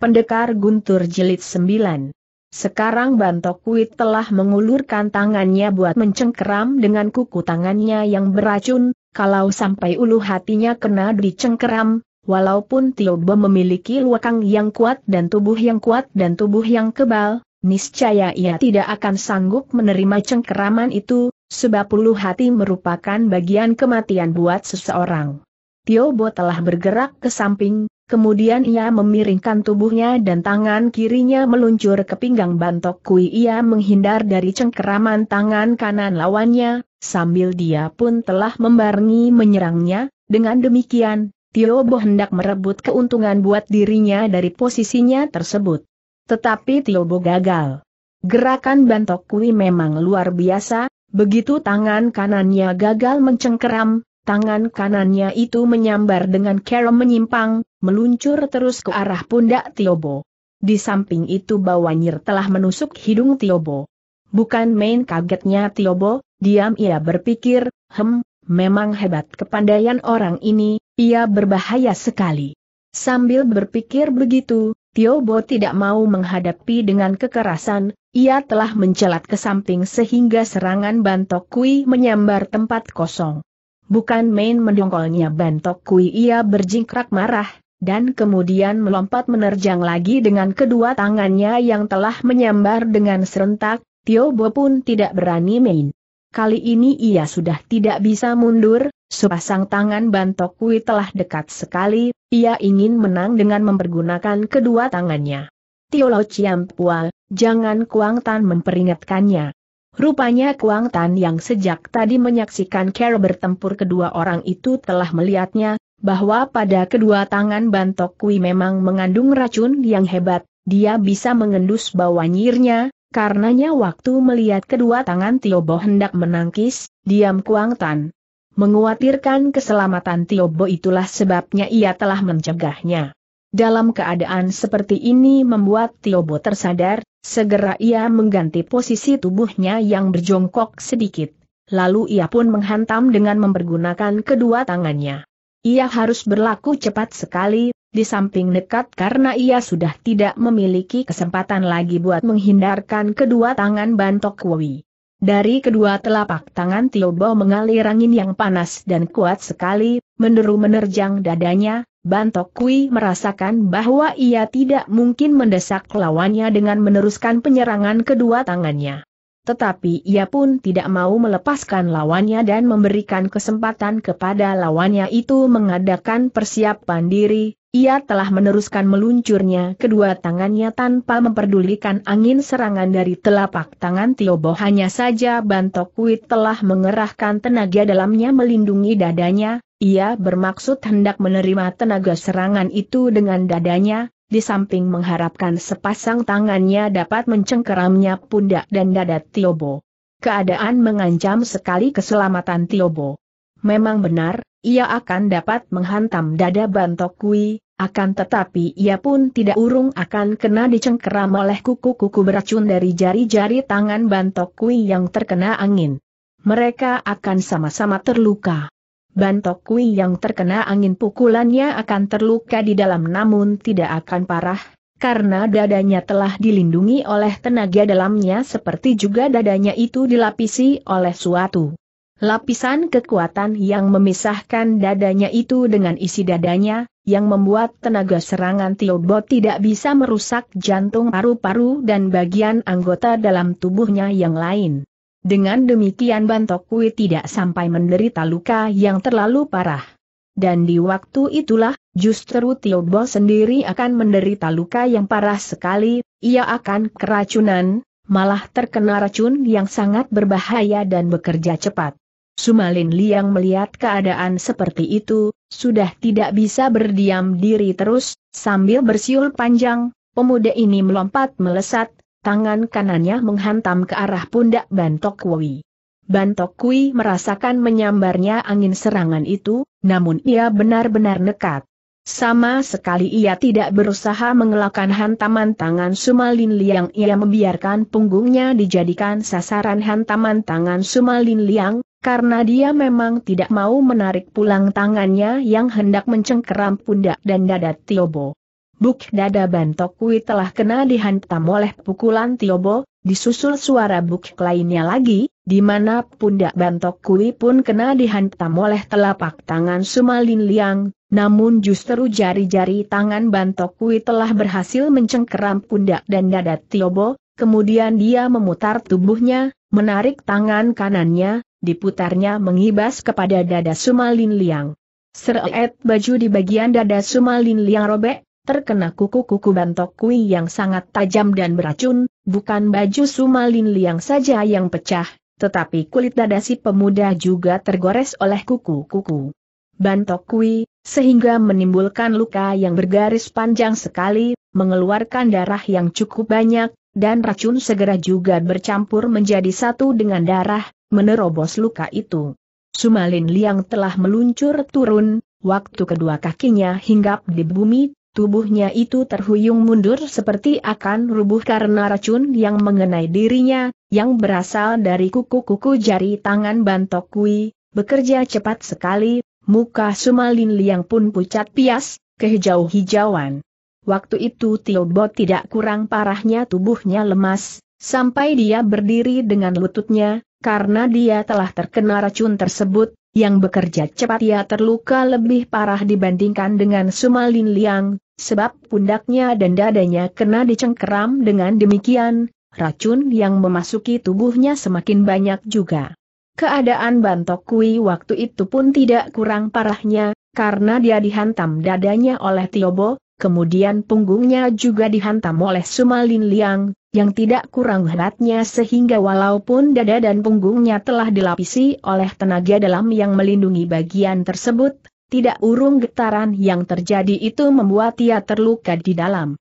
Pendekar Guntur Jilid 9 Sekarang Bantokuit telah mengulurkan tangannya buat mencengkeram dengan kuku tangannya yang beracun, kalau sampai ulu hatinya kena dicengkeram, walaupun Bo memiliki luakang yang kuat dan tubuh yang kuat dan tubuh yang kebal, niscaya ia tidak akan sanggup menerima cengkeraman itu, sebab ulu hati merupakan bagian kematian buat seseorang. Tio Bo telah bergerak ke samping, Kemudian ia memiringkan tubuhnya dan tangan kirinya meluncur ke pinggang bantok kui ia menghindar dari cengkeraman tangan kanan lawannya, sambil dia pun telah membarengi menyerangnya, dengan demikian, Tio Bo hendak merebut keuntungan buat dirinya dari posisinya tersebut. Tetapi Tio Bo gagal. Gerakan bantok kui memang luar biasa, begitu tangan kanannya gagal mencengkeram, tangan kanannya itu menyambar dengan kerem menyimpang, meluncur terus ke arah pundak Tiobo. Di samping itu Bawanyir telah menusuk hidung Tiobo. Bukan main kagetnya Tiobo, diam ia berpikir, hem, memang hebat kepandaian orang ini, ia berbahaya sekali. Sambil berpikir begitu, Tiobo tidak mau menghadapi dengan kekerasan, ia telah mencelat ke samping sehingga serangan Bantok Kui menyambar tempat kosong. Bukan main mendongkolnya Bantok Kui ia berjingkrak marah, dan kemudian melompat menerjang lagi dengan kedua tangannya yang telah menyambar dengan serentak, Tio Bo pun tidak berani main. Kali ini ia sudah tidak bisa mundur, sepasang tangan Kui telah dekat sekali, ia ingin menang dengan mempergunakan kedua tangannya. Tio Lo Pua, jangan Kuang Tan memperingatkannya. Rupanya Kuang Tan yang sejak tadi menyaksikan Carol bertempur kedua orang itu telah melihatnya, bahwa pada kedua tangan Bantok Kui memang mengandung racun yang hebat, dia bisa mengendus bawah nyirnya, karenanya waktu melihat kedua tangan Tio Tiobo hendak menangkis, diam Kuang Tan. Menguatirkan keselamatan Tio Tiobo itulah sebabnya ia telah mencegahnya. Dalam keadaan seperti ini membuat Tio Tiobo tersadar, segera ia mengganti posisi tubuhnya yang berjongkok sedikit. Lalu ia pun menghantam dengan mempergunakan kedua tangannya. Ia harus berlaku cepat sekali, di samping nekat karena ia sudah tidak memiliki kesempatan lagi buat menghindarkan kedua tangan bantok Wawi. Dari kedua telapak tangan Tio Bo mengalir angin yang panas dan kuat sekali, menderu menerjang dadanya, Bantok Kui merasakan bahwa ia tidak mungkin mendesak lawannya dengan meneruskan penyerangan kedua tangannya tetapi ia pun tidak mau melepaskan lawannya dan memberikan kesempatan kepada lawannya itu mengadakan persiapan diri, ia telah meneruskan meluncurnya kedua tangannya tanpa memperdulikan angin serangan dari telapak tangan Tiobo hanya saja Bantok telah mengerahkan tenaga dalamnya melindungi dadanya, ia bermaksud hendak menerima tenaga serangan itu dengan dadanya, di samping mengharapkan sepasang tangannya dapat mencengkeramnya pundak dan dada Tiobo. Keadaan mengancam sekali keselamatan Tiobo. Memang benar, ia akan dapat menghantam dada Bantok Kui, akan tetapi ia pun tidak urung akan kena dicengkeram oleh kuku-kuku beracun dari jari-jari tangan Bantok Kui yang terkena angin. Mereka akan sama-sama terluka. Bantok Kui yang terkena angin pukulannya akan terluka di dalam namun tidak akan parah, karena dadanya telah dilindungi oleh tenaga dalamnya seperti juga dadanya itu dilapisi oleh suatu lapisan kekuatan yang memisahkan dadanya itu dengan isi dadanya, yang membuat tenaga serangan Tiobot tidak bisa merusak jantung paru-paru dan bagian anggota dalam tubuhnya yang lain. Dengan demikian Bantok Kui tidak sampai menderita luka yang terlalu parah. Dan di waktu itulah, justru Tio Bo sendiri akan menderita luka yang parah sekali, ia akan keracunan, malah terkena racun yang sangat berbahaya dan bekerja cepat. Sumalin Liang melihat keadaan seperti itu, sudah tidak bisa berdiam diri terus, sambil bersiul panjang, pemuda ini melompat melesat, Tangan kanannya menghantam ke arah pundak Bantok Kui. Bantok Kui merasakan menyambarnya angin serangan itu, namun ia benar-benar nekat. Sama sekali ia tidak berusaha mengelakkan hantaman tangan Sumalin Liang ia membiarkan punggungnya dijadikan sasaran hantaman tangan Sumalin Liang, karena dia memang tidak mau menarik pulang tangannya yang hendak mencengkeram pundak dan dada Tiobo. Buk dada Bantokwi telah kena dihantam oleh pukulan Tiobo, disusul suara buk lainnya lagi, di mana pundak Bantokwi pun kena dihantam oleh telapak tangan Sumalin Liang, namun justru jari-jari tangan Bantokwi telah berhasil mencengkeram pundak dan dada Tiobo, kemudian dia memutar tubuhnya, menarik tangan kanannya, diputarnya mengibas kepada dada Sumalin Liang. Seret baju di bagian dada Sumalin Liang robek, terkena kuku-kuku bantok kui yang sangat tajam dan beracun, bukan baju Sumalin Liang saja yang pecah, tetapi kulit dada si pemuda juga tergores oleh kuku-kuku bantok kui, sehingga menimbulkan luka yang bergaris panjang sekali, mengeluarkan darah yang cukup banyak, dan racun segera juga bercampur menjadi satu dengan darah, menerobos luka itu. Sumalin Liang telah meluncur turun, waktu kedua kakinya hinggap di bumi, Tubuhnya itu terhuyung mundur seperti akan rubuh karena racun yang mengenai dirinya, yang berasal dari kuku-kuku jari tangan Bantok Kui, bekerja cepat sekali, muka Sumalin Liang pun pucat pias, kehijau-hijauan. Waktu itu Bo tidak kurang parahnya tubuhnya lemas, sampai dia berdiri dengan lututnya, karena dia telah terkena racun tersebut, yang bekerja cepat ia terluka lebih parah dibandingkan dengan Sumalin Liang, sebab pundaknya dan dadanya kena dicengkeram dengan demikian, racun yang memasuki tubuhnya semakin banyak juga. Keadaan Bantok Kui waktu itu pun tidak kurang parahnya, karena dia dihantam dadanya oleh Tiobo, kemudian punggungnya juga dihantam oleh Sumalin Liang, yang tidak kurang hebatnya sehingga walaupun dada dan punggungnya telah dilapisi oleh tenaga dalam yang melindungi bagian tersebut, tidak urung getaran yang terjadi itu membuat ia terluka di dalam.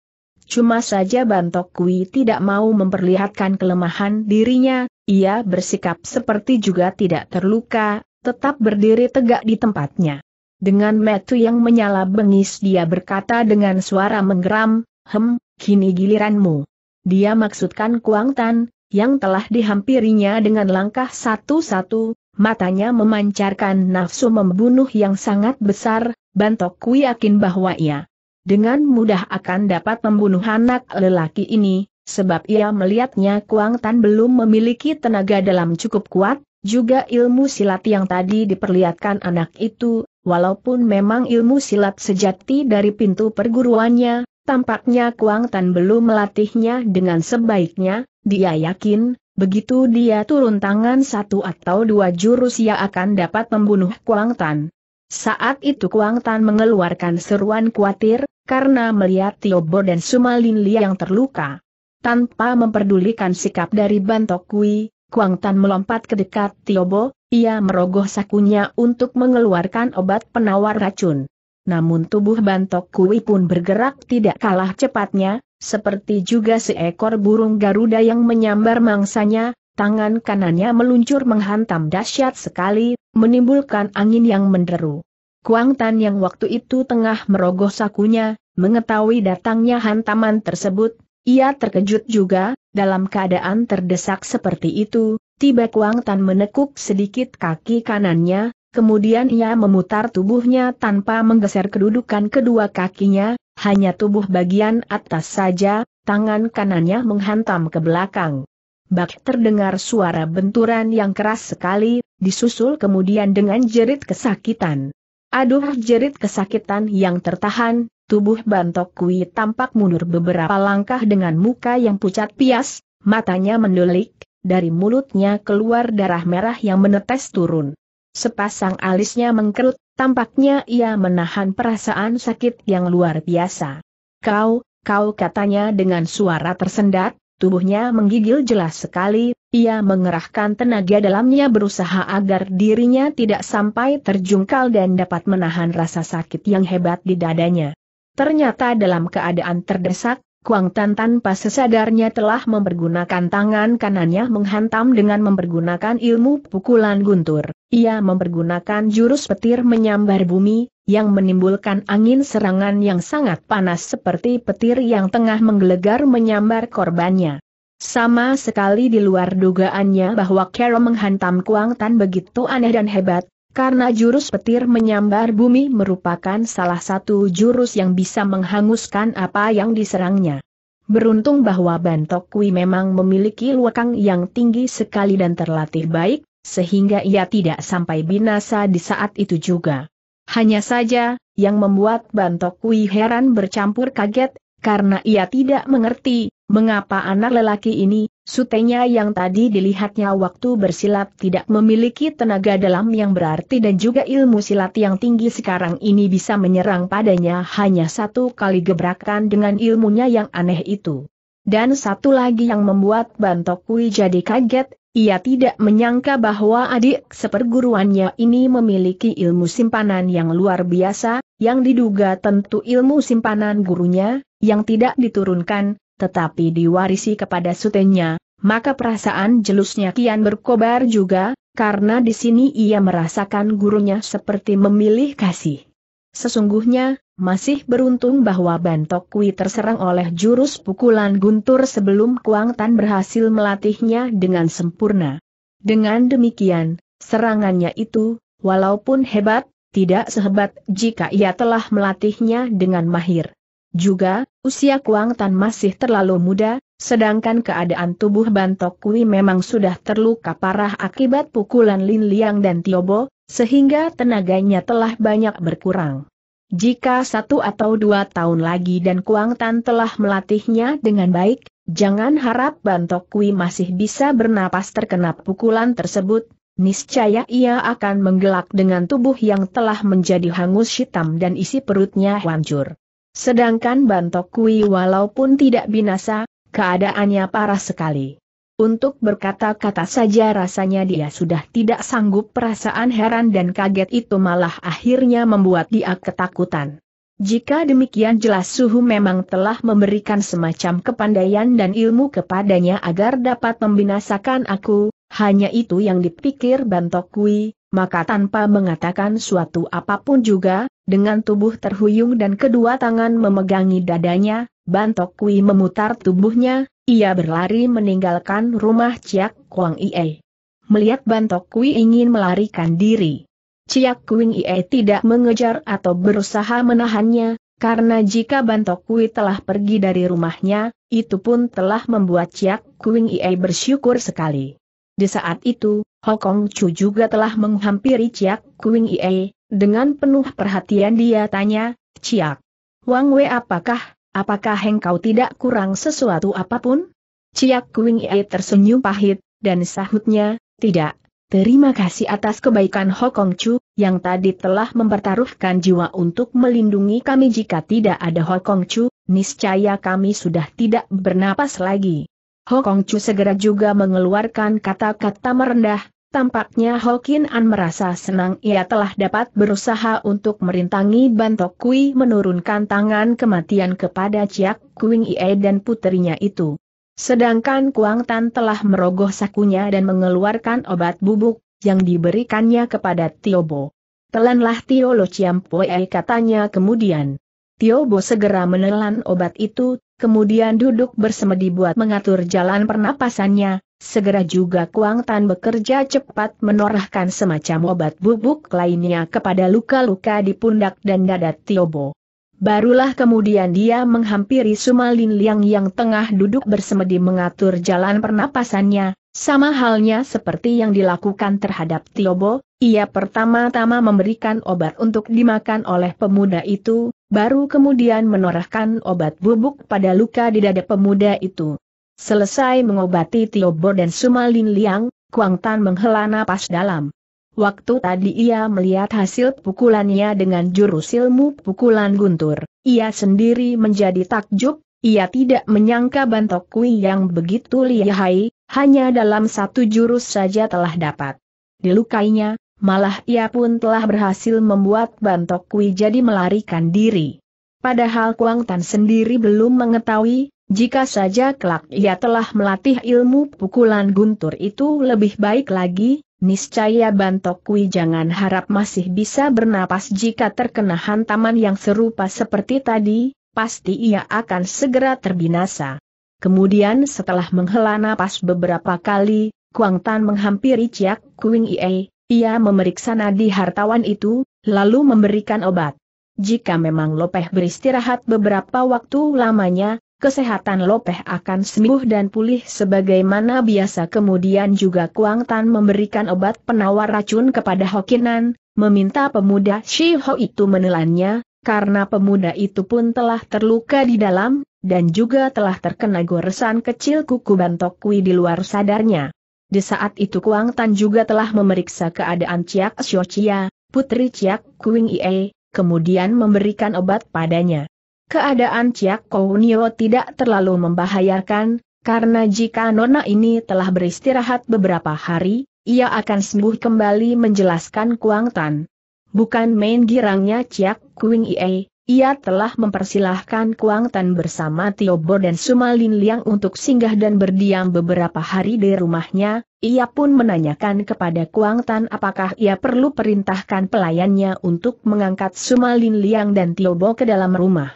Cuma saja Bantok Kui tidak mau memperlihatkan kelemahan dirinya, ia bersikap seperti juga tidak terluka, tetap berdiri tegak di tempatnya. Dengan metu yang menyala bengis dia berkata dengan suara menggeram, Hem, kini giliranmu. Dia maksudkan Kuang Tan, yang telah dihampirinya dengan langkah satu-satu, matanya memancarkan nafsu membunuh yang sangat besar, Bantok ku yakin bahwa ia dengan mudah akan dapat membunuh anak lelaki ini, sebab ia melihatnya Kuang Tan belum memiliki tenaga dalam cukup kuat, juga ilmu silat yang tadi diperlihatkan anak itu Walaupun memang ilmu silat sejati dari pintu perguruannya, tampaknya Kuang Tan belum melatihnya dengan sebaiknya, dia yakin, begitu dia turun tangan satu atau dua jurus ia akan dapat membunuh Kuang Tan. Saat itu Kuang Tan mengeluarkan seruan khawatir, karena melihat Tiobo dan Sumalin Lia yang terluka. Tanpa memperdulikan sikap dari Bantok Kui, Kuang Tan melompat ke dekat Tiobo, ia merogoh sakunya untuk mengeluarkan obat penawar racun. Namun tubuh bantok kui pun bergerak tidak kalah cepatnya, seperti juga seekor burung Garuda yang menyambar mangsanya, tangan kanannya meluncur menghantam dahsyat sekali, menimbulkan angin yang menderu. Kuang Tan yang waktu itu tengah merogoh sakunya, mengetahui datangnya hantaman tersebut, ia terkejut juga, dalam keadaan terdesak seperti itu, Tiba Kuang Tan menekuk sedikit kaki kanannya, kemudian ia memutar tubuhnya tanpa menggeser kedudukan kedua kakinya, hanya tubuh bagian atas saja, tangan kanannya menghantam ke belakang. Bak terdengar suara benturan yang keras sekali, disusul kemudian dengan jerit kesakitan. Aduh jerit kesakitan yang tertahan, tubuh Bantok Kui tampak mundur beberapa langkah dengan muka yang pucat pias, matanya mendulik, dari mulutnya keluar darah merah yang menetes turun. Sepasang alisnya mengkerut, tampaknya ia menahan perasaan sakit yang luar biasa. Kau, kau katanya dengan suara tersendat, tubuhnya menggigil jelas sekali, ia mengerahkan tenaga dalamnya berusaha agar dirinya tidak sampai terjungkal dan dapat menahan rasa sakit yang hebat di dadanya. Ternyata dalam keadaan terdesak, Kuang Tan tanpa sesadarnya telah mempergunakan tangan kanannya menghantam dengan mempergunakan ilmu pukulan guntur. Ia mempergunakan jurus petir menyambar bumi, yang menimbulkan angin serangan yang sangat panas seperti petir yang tengah menggelegar menyambar korbannya. Sama sekali di luar dugaannya bahwa Carol menghantam Kuang Tan begitu aneh dan hebat, karena jurus petir menyambar bumi merupakan salah satu jurus yang bisa menghanguskan apa yang diserangnya. Beruntung bahwa Bantok Kui memang memiliki luakang yang tinggi sekali dan terlatih baik, sehingga ia tidak sampai binasa di saat itu juga. Hanya saja, yang membuat Bantok Kui heran bercampur kaget, karena ia tidak mengerti, mengapa anak lelaki ini, Sutenya yang tadi dilihatnya waktu bersilat tidak memiliki tenaga dalam yang berarti dan juga ilmu silat yang tinggi sekarang ini bisa menyerang padanya hanya satu kali gebrakan dengan ilmunya yang aneh itu. Dan satu lagi yang membuat Bantokui jadi kaget, ia tidak menyangka bahwa adik seperguruannya ini memiliki ilmu simpanan yang luar biasa, yang diduga tentu ilmu simpanan gurunya, yang tidak diturunkan, tetapi diwarisi kepada sutenya, maka perasaan jelusnya kian berkobar juga, karena di sini ia merasakan gurunya seperti memilih kasih. Sesungguhnya, masih beruntung bahwa Bantok Kui terserang oleh jurus pukulan guntur sebelum Kuang Tan berhasil melatihnya dengan sempurna. Dengan demikian, serangannya itu, walaupun hebat, tidak sehebat jika ia telah melatihnya dengan mahir. Juga, usia Kuang Tan masih terlalu muda, sedangkan keadaan tubuh Bantok Kui memang sudah terluka parah akibat pukulan Lin Liang dan Tiobo, sehingga tenaganya telah banyak berkurang. Jika satu atau dua tahun lagi dan Kuang Tan telah melatihnya dengan baik, jangan harap Bantok Kui masih bisa bernapas terkena pukulan tersebut, niscaya ia akan menggelak dengan tubuh yang telah menjadi hangus hitam dan isi perutnya hancur. Sedangkan Bantok Kui walaupun tidak binasa, keadaannya parah sekali. Untuk berkata-kata saja rasanya dia sudah tidak sanggup perasaan heran dan kaget itu malah akhirnya membuat dia ketakutan. Jika demikian jelas Suhu memang telah memberikan semacam kepandaian dan ilmu kepadanya agar dapat membinasakan aku, hanya itu yang dipikir Bantokui, maka tanpa mengatakan suatu apapun juga, dengan tubuh terhuyung dan kedua tangan memegangi dadanya, Bantok Kui memutar tubuhnya, ia berlari meninggalkan rumah Ciak Kuang Ie. Melihat Bantok Kui ingin melarikan diri. Ciak Kuing Ie tidak mengejar atau berusaha menahannya, karena jika Bantok Kui telah pergi dari rumahnya, itu pun telah membuat Ciak Kuing Ie bersyukur sekali. Di saat itu, Hokong Chu juga telah menghampiri Ciak Kuing Ie, dengan penuh perhatian dia tanya, Ciak. Wang Wei apakah, apakah engkau tidak kurang sesuatu apapun? Ciak Kuing Ye tersenyum pahit, dan sahutnya, tidak. Terima kasih atas kebaikan Hokong Chu, yang tadi telah mempertaruhkan jiwa untuk melindungi kami jika tidak ada Hokong Chu, niscaya kami sudah tidak bernapas lagi. Hokong Chu segera juga mengeluarkan kata-kata merendah, Tampaknya Hokin An merasa senang ia telah dapat berusaha untuk merintangi Bantok Kui menurunkan tangan kematian kepada Chiak Kuing Ie dan putrinya itu. Sedangkan Kuang Tan telah merogoh sakunya dan mengeluarkan obat bubuk, yang diberikannya kepada Bo. Telanlah Tio Lo Ciampoe katanya kemudian. Bo segera menelan obat itu, kemudian duduk bersemedi buat mengatur jalan pernapasannya, Segera juga Kuang Tan bekerja cepat menorahkan semacam obat bubuk lainnya kepada luka-luka di pundak dan dada Tiobo. Barulah kemudian dia menghampiri Sumalin Liang yang tengah duduk bersemedi mengatur jalan pernapasannya, sama halnya seperti yang dilakukan terhadap Tiobo, ia pertama-tama memberikan obat untuk dimakan oleh pemuda itu, baru kemudian menorahkan obat bubuk pada luka di dada pemuda itu. Selesai mengobati Bo dan Sumalin Liang, Kuang Tan menghela napas dalam. Waktu tadi ia melihat hasil pukulannya dengan jurus ilmu pukulan guntur, ia sendiri menjadi takjub, ia tidak menyangka Bantok Kui yang begitu lihai, hanya dalam satu jurus saja telah dapat dilukainya, malah ia pun telah berhasil membuat Bantok Kui jadi melarikan diri. Padahal Kuang Tan sendiri belum mengetahui jika saja kelak ia telah melatih ilmu pukulan guntur itu lebih baik lagi, niscaya Bantokwi jangan harap masih bisa bernapas jika terkena hantaman yang serupa seperti tadi, pasti ia akan segera terbinasa. Kemudian setelah menghela napas beberapa kali, Kuang Tan menghampiri Ciak Kuing Ie, ia memeriksa nadi hartawan itu, lalu memberikan obat. Jika memang Lopeh beristirahat beberapa waktu lamanya, kesehatan Lopeh akan sembuh dan pulih sebagaimana biasa. Kemudian juga Kuang Tan memberikan obat penawar racun kepada Hokinan, meminta pemuda Shi Ho itu menelannya, karena pemuda itu pun telah terluka di dalam, dan juga telah terkena goresan kecil kuku bantok kui di luar sadarnya. Di saat itu Kuang Tan juga telah memeriksa keadaan Ciak Chia, putri Chiak Kuing Ie, kemudian memberikan obat padanya. Keadaan Ciak Kounio tidak terlalu membahayakan, karena jika Nona ini telah beristirahat beberapa hari, ia akan sembuh kembali menjelaskan Kuang Tan. Bukan main girangnya Ciak Kuing Ie, ia telah mempersilahkan Kuang Tan bersama Tio Bo dan Sumalin Liang untuk singgah dan berdiam beberapa hari di rumahnya, ia pun menanyakan kepada Kuang Tan apakah ia perlu perintahkan pelayannya untuk mengangkat Sumalin Liang dan Tio Bo ke dalam rumah.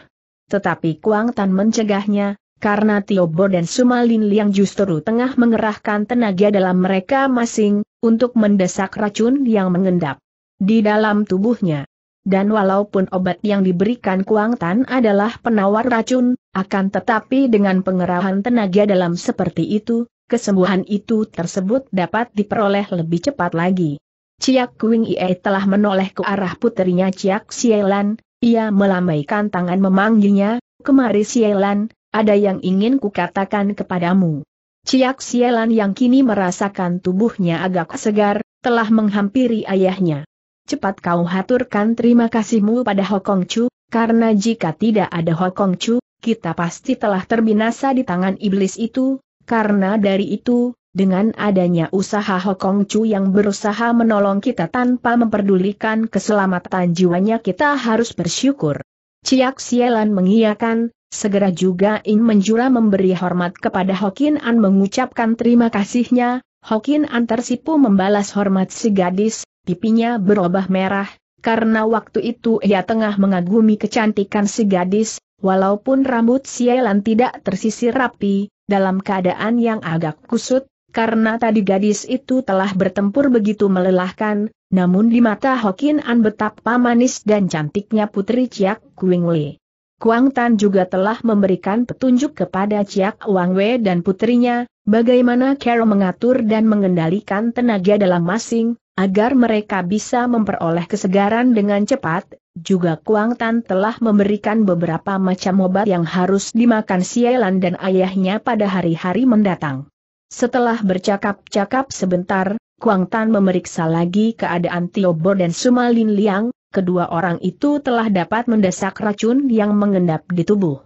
Tetapi Kuang Tan mencegahnya, karena Tio Bo dan Sumalin Liang justru tengah mengerahkan tenaga dalam mereka masing, untuk mendesak racun yang mengendap di dalam tubuhnya. Dan walaupun obat yang diberikan Kuang Tan adalah penawar racun, akan tetapi dengan pengerahan tenaga dalam seperti itu, kesembuhan itu tersebut dapat diperoleh lebih cepat lagi. Ciak Kuing Ie telah menoleh ke arah puterinya Ciak Sielan, ia melambaikan tangan memanggilnya, kemari Sielan, ada yang ingin kukatakan kepadamu. Ciak Sielan yang kini merasakan tubuhnya agak segar, telah menghampiri ayahnya. Cepat kau haturkan terima kasihmu pada Hokong Chu, karena jika tidak ada Hokong Chu, kita pasti telah terbinasa di tangan iblis itu, karena dari itu, dengan adanya usaha Hokong Chu yang berusaha menolong kita tanpa memperdulikan keselamatan jiwanya kita harus bersyukur. Ciak Sielan mengiyakan, segera juga In menjura memberi hormat kepada Hokin An mengucapkan terima kasihnya, Hokin An tersipu membalas hormat si gadis, pipinya berubah merah, karena waktu itu ia tengah mengagumi kecantikan si gadis, walaupun rambut Sielan tidak tersisir rapi, dalam keadaan yang agak kusut, karena tadi gadis itu telah bertempur begitu melelahkan, namun di mata Hokin An betapa manis dan cantiknya Putri Ciak Kuing Wei. Kuang Tan juga telah memberikan petunjuk kepada Ciak Wang Wei dan putrinya, bagaimana Carol mengatur dan mengendalikan tenaga dalam masing, agar mereka bisa memperoleh kesegaran dengan cepat, juga Kuang Tan telah memberikan beberapa macam obat yang harus dimakan Sialan dan ayahnya pada hari-hari mendatang. Setelah bercakap-cakap sebentar, Kuang Tan memeriksa lagi keadaan Tio Bo dan Sumalin Liang, kedua orang itu telah dapat mendesak racun yang mengendap di tubuh.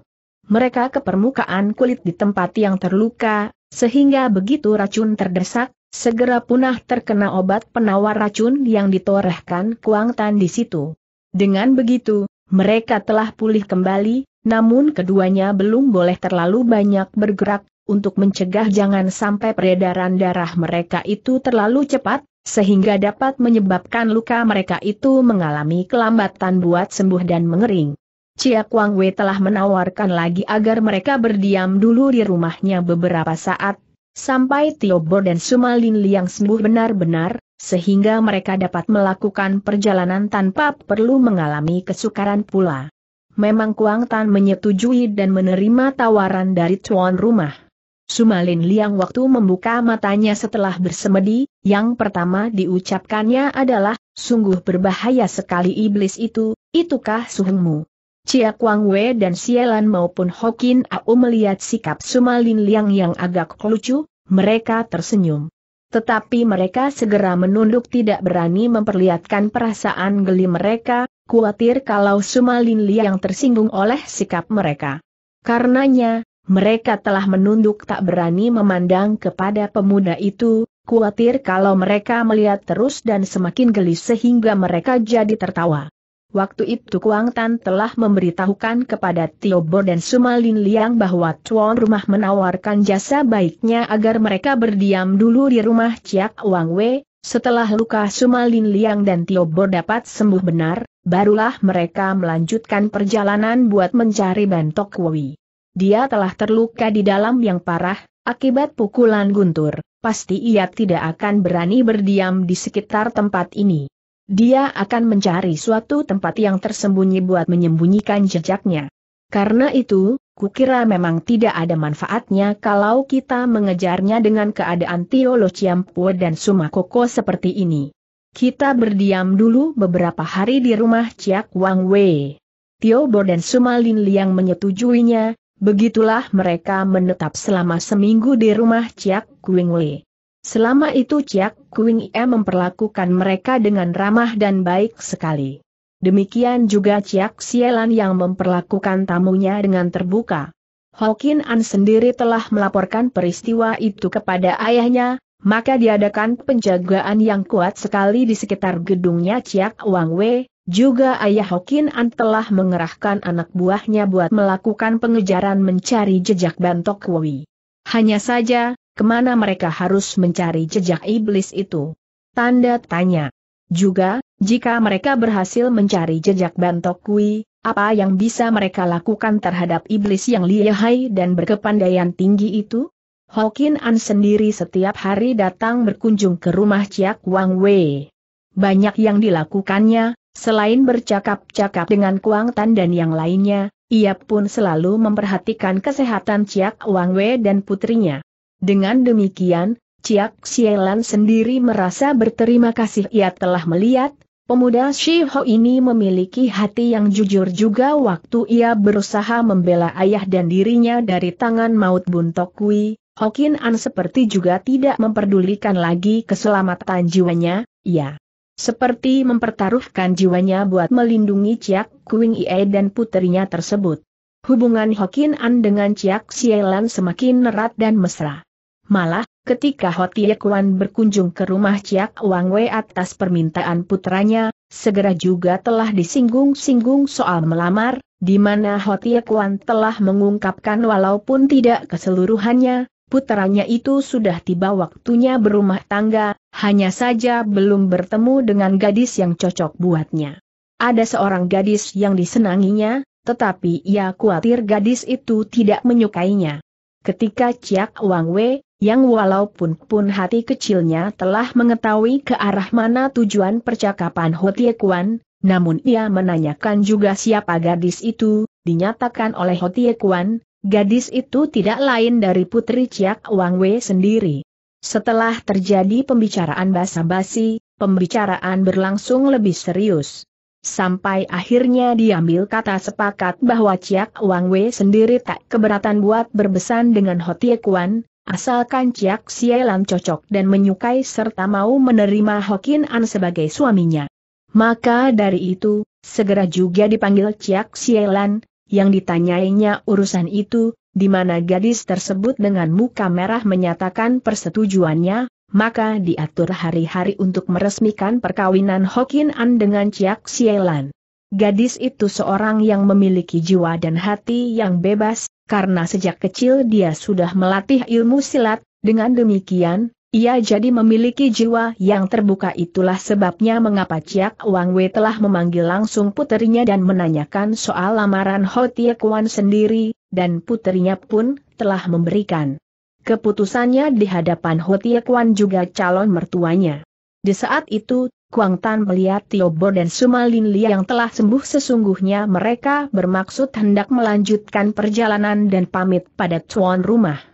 Mereka ke permukaan kulit di tempat yang terluka, sehingga begitu racun terdesak, segera punah terkena obat penawar racun yang ditorehkan Kuang Tan di situ. Dengan begitu, mereka telah pulih kembali, namun keduanya belum boleh terlalu banyak bergerak, untuk mencegah jangan sampai peredaran darah mereka itu terlalu cepat, sehingga dapat menyebabkan luka mereka itu mengalami kelambatan buat sembuh dan mengering. Cia Kuang Wei telah menawarkan lagi agar mereka berdiam dulu di rumahnya beberapa saat, sampai Tio Bo dan Sumalin Liang sembuh benar-benar, sehingga mereka dapat melakukan perjalanan tanpa perlu mengalami kesukaran pula memang Kuang Tan menyetujui dan menerima tawaran dari tuan rumah. Sumalin Liang waktu membuka matanya setelah bersemedi, yang pertama diucapkannya adalah, sungguh berbahaya sekali iblis itu, itukah suhengmu? Chia Kuang Wei dan Sialan maupun Hokin Au melihat sikap Sumalin Liang yang agak lucu, mereka tersenyum. Tetapi mereka segera menunduk tidak berani memperlihatkan perasaan geli mereka, khawatir kalau Sumalin Liang tersinggung oleh sikap mereka. Karenanya, mereka telah menunduk tak berani memandang kepada pemuda itu, khawatir kalau mereka melihat terus dan semakin gelis sehingga mereka jadi tertawa. Waktu itu Kuang Tan telah memberitahukan kepada Tio Bo dan Sumalin Liang bahwa tuan rumah menawarkan jasa baiknya agar mereka berdiam dulu di rumah Ciak Wang Wei, setelah luka Sumalin Liang dan Tio Bo dapat sembuh benar, barulah mereka melanjutkan perjalanan buat mencari Bantok Wei. Dia telah terluka di dalam yang parah, akibat pukulan guntur, pasti ia tidak akan berani berdiam di sekitar tempat ini. Dia akan mencari suatu tempat yang tersembunyi buat menyembunyikan jejaknya. Karena itu, kukira memang tidak ada manfaatnya kalau kita mengejarnya dengan keadaan Tio Tiolo Chiampo dan Sumakoko seperti ini. Kita berdiam dulu beberapa hari di rumah Ciak Wang Wei. Tio Bo dan Sumalin Liang menyetujuinya, Begitulah mereka menetap selama seminggu di rumah Ciak Kuing Wei. Selama itu Ciak Kuing Ie memperlakukan mereka dengan ramah dan baik sekali. Demikian juga Ciak Sielan yang memperlakukan tamunya dengan terbuka. Hokin An sendiri telah melaporkan peristiwa itu kepada ayahnya, maka diadakan penjagaan yang kuat sekali di sekitar gedungnya Ciak Wang Wei, juga ayah Hokin An telah mengerahkan anak buahnya buat melakukan pengejaran mencari jejak Bantok Wui. Hanya saja, kemana mereka harus mencari jejak iblis itu? Tanda tanya. Juga, jika mereka berhasil mencari jejak Bantok Wui, apa yang bisa mereka lakukan terhadap iblis yang lihai dan berkepandaian tinggi itu? Hokin An sendiri setiap hari datang berkunjung ke rumah Ciak Wang Wei. Banyak yang dilakukannya, Selain bercakap-cakap dengan Kuang Tan dan yang lainnya, ia pun selalu memperhatikan kesehatan Ciak Wang Wei dan putrinya. Dengan demikian, Ciak Xielan sendiri merasa berterima kasih ia telah melihat, pemuda Shi Ho ini memiliki hati yang jujur juga waktu ia berusaha membela ayah dan dirinya dari tangan maut Tok Kui, Hokin An seperti juga tidak memperdulikan lagi keselamatan jiwanya, ya. Seperti mempertaruhkan jiwanya buat melindungi Ciak Kuing Ie dan putrinya tersebut. Hubungan Hokin An dengan Ciak Sielan semakin erat dan mesra. Malah, ketika Hotie Kuan berkunjung ke rumah Ciak Wang Wei atas permintaan putranya, segera juga telah disinggung-singgung soal melamar, di mana Hotie Kuan telah mengungkapkan walaupun tidak keseluruhannya, putranya itu sudah tiba waktunya berumah tangga, hanya saja belum bertemu dengan gadis yang cocok buatnya. Ada seorang gadis yang disenanginya, tetapi ia khawatir gadis itu tidak menyukainya. Ketika Ciak Wang Wei, yang walaupun pun hati kecilnya telah mengetahui ke arah mana tujuan percakapan Hotie Kuan, namun ia menanyakan juga siapa gadis itu, dinyatakan oleh Hotie Kuan, Gadis itu tidak lain dari Putri Ciak Wang Wei sendiri. Setelah terjadi pembicaraan basa-basi, pembicaraan berlangsung lebih serius. Sampai akhirnya diambil kata sepakat bahwa Ciak Wang Wei sendiri tak keberatan buat berbesan dengan Hotie Kuan, asalkan Ciak Sielan cocok dan menyukai serta mau menerima Hokin An sebagai suaminya. Maka dari itu, segera juga dipanggil Ciak Sielan, yang ditanyainya urusan itu, di mana gadis tersebut dengan muka merah menyatakan persetujuannya, maka diatur hari-hari untuk meresmikan perkawinan Hokin An dengan Chiak Sielan. Gadis itu seorang yang memiliki jiwa dan hati yang bebas, karena sejak kecil dia sudah melatih ilmu silat, dengan demikian, ia jadi memiliki jiwa yang terbuka itulah sebabnya mengapa Ciak Wang Wei telah memanggil langsung puterinya dan menanyakan soal lamaran Ho Tie Kuan sendiri, dan puterinya pun telah memberikan keputusannya di hadapan Ho Tie Kuan juga calon mertuanya. Di saat itu, Kuang Tan melihat Tio Bo dan Sumalin Li yang telah sembuh sesungguhnya mereka bermaksud hendak melanjutkan perjalanan dan pamit pada tuan rumah.